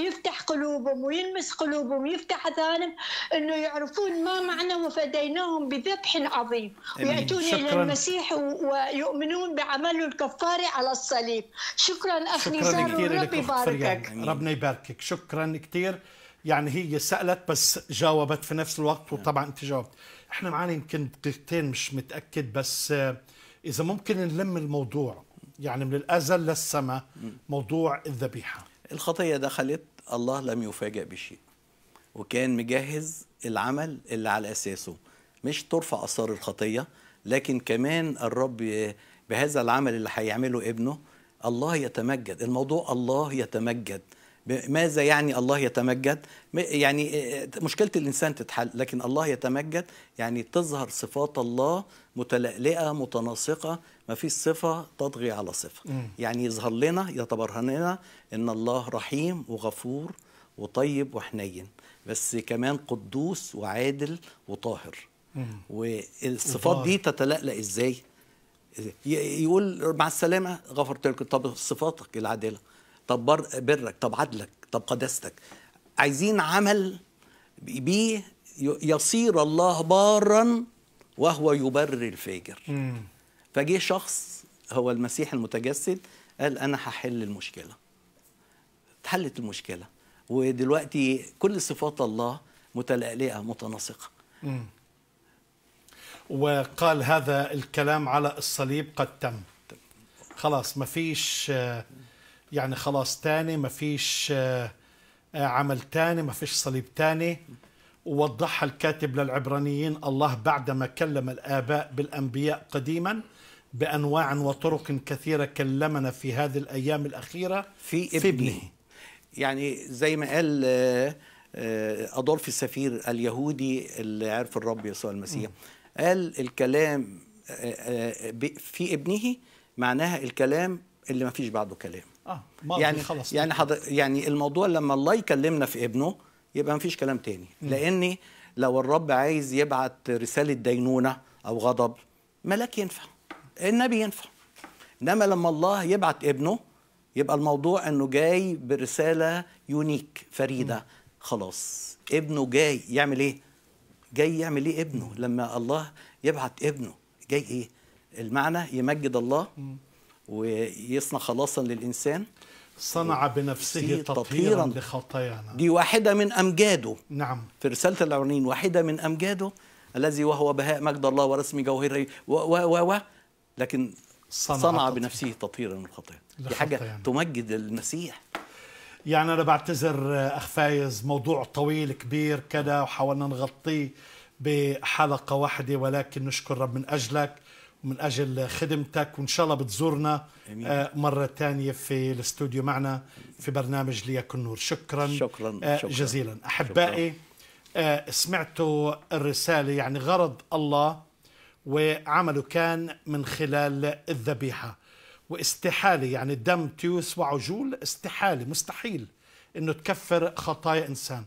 يفتح قلوبهم ويلمس قلوبهم يفتح اذانهم انه يعرفون ما معنى وفديناهم بذبح عظيم وياتون الى المسيح ويؤمنون بعمله الكفاري على الصليب شكرا أخي نزار والرب يباركك ربنا يباركك شكرا كثير يعني هي سالت بس جاوبت في نفس الوقت وطبعا انت جاوبت احنا معانا يمكن دقيقتين مش متاكد بس آه، اذا ممكن نلم الموضوع يعني من الأزل للسماء موضوع الذبيحة الخطية دخلت الله لم يفاجئ بشيء وكان مجهز العمل اللي على أساسه مش ترفع أثار الخطية لكن كمان الرب بهذا العمل اللي هيعمله ابنه الله يتمجد الموضوع الله يتمجد ماذا يعني الله يتمجد يعني آه، آه، مشكلة الإنسان تتحل لكن الله يتمجد يعني تظهر صفات الله متلألئة متناسقة ما في صفة تطغي على صفة م. يعني يظهر لنا يتبرهن لنا إن الله رحيم وغفور وطيب وحنين بس كمان قدوس وعادل وطاهر والصفات دي تتلألأ إزاي يقول مع السلامة غفرت لكم طب صفاتك العادلة طب برك طب عدلك طب قداستك عايزين عمل بيه يصير الله بارا وهو يبرر الفاجر فجه شخص هو المسيح المتجسد قال انا هحل المشكله اتحلت المشكله ودلوقتي كل صفات الله متلألئه متناسقه وقال هذا الكلام على الصليب قد تم خلاص مفيش يعني خلاص تاني ما فيش آه، عمل تاني ما فيش صليب تاني ووضحها الكاتب للعبرانيين الله بعدما كلم الآباء بالأنبياء قديما بأنواع وطرق كثيرة كلمنا في هذه الأيام الأخيرة في, ابنه, في ابنه, ابنه. يعني زي ما قال آه، آه، أدولف السفير اليهودي اللي عرف الرب يسوع المسيح قال الكلام في ابنه معناها الكلام اللي ما فيش بعده كلام اه ما يعني خلص يعني حض... يعني الموضوع لما الله يكلمنا في ابنه يبقى ما فيش كلام تاني لان لو الرب عايز يبعت رساله دينونه او غضب ملاك ينفع النبي ينفع انما لما الله يبعت ابنه يبقى الموضوع انه جاي برساله يونيك فريده خلاص ابنه جاي يعمل ايه جاي يعمل ايه ابنه لما الله يبعت ابنه جاي ايه المعنى يمجد الله مم. ويصنع خلاصا للإنسان صنع بنفسه تطهيرا لخطايانا دي واحدة من أمجاده نعم في رسالة العرنين واحدة من أمجاده الذي وهو بهاء مجد الله ورسم جوهره و و و لكن صنع, صنع بنفسه تطهيرا من الخطايا دي حاجة يعني. تمجد المسيح يعني أنا بعتذر آه، أخ فايز موضوع طويل كبير كده وحاولنا نغطيه بحلقة واحدة ولكن نشكر رب من أجلك من أجل خدمتك وإن شاء الله بتزورنا آه مرة ثانية في الاستوديو معنا في برنامج ليكن نور شكرا, شكرا, آه شكرا جزيلا أحبائي شكرا. آه سمعتوا الرسالة يعني غرض الله وعمله كان من خلال الذبيحة واستحالة يعني الدم تيوس وعجول استحالة مستحيل أنه تكفر خطايا إنسان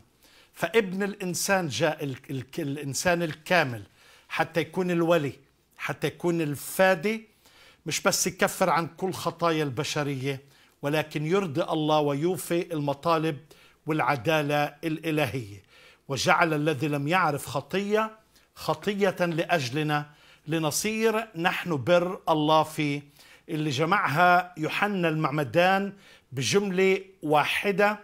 فابن الإنسان جاء الإنسان الكامل حتى يكون الولي حتى يكون الفادي مش بس يكفر عن كل خطايا البشرية ولكن يرضي الله ويوفي المطالب والعدالة الإلهية وجعل الذي لم يعرف خطية خطية لأجلنا لنصير نحن بر الله فيه اللي جمعها يوحنا المعمدان بجملة واحدة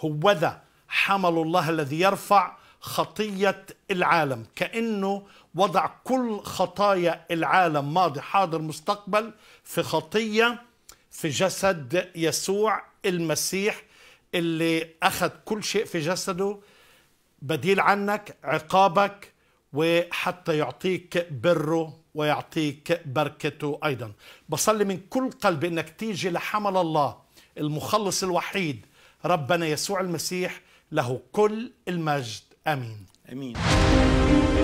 هوذا حمل الله الذي يرفع خطية العالم كأنه وضع كل خطايا العالم ماضي حاضر مستقبل في خطيه في جسد يسوع المسيح اللي اخذ كل شيء في جسده بديل عنك عقابك وحتى يعطيك بره ويعطيك بركته ايضا بصلي من كل قلب انك تيجي لحمل الله المخلص الوحيد ربنا يسوع المسيح له كل المجد امين امين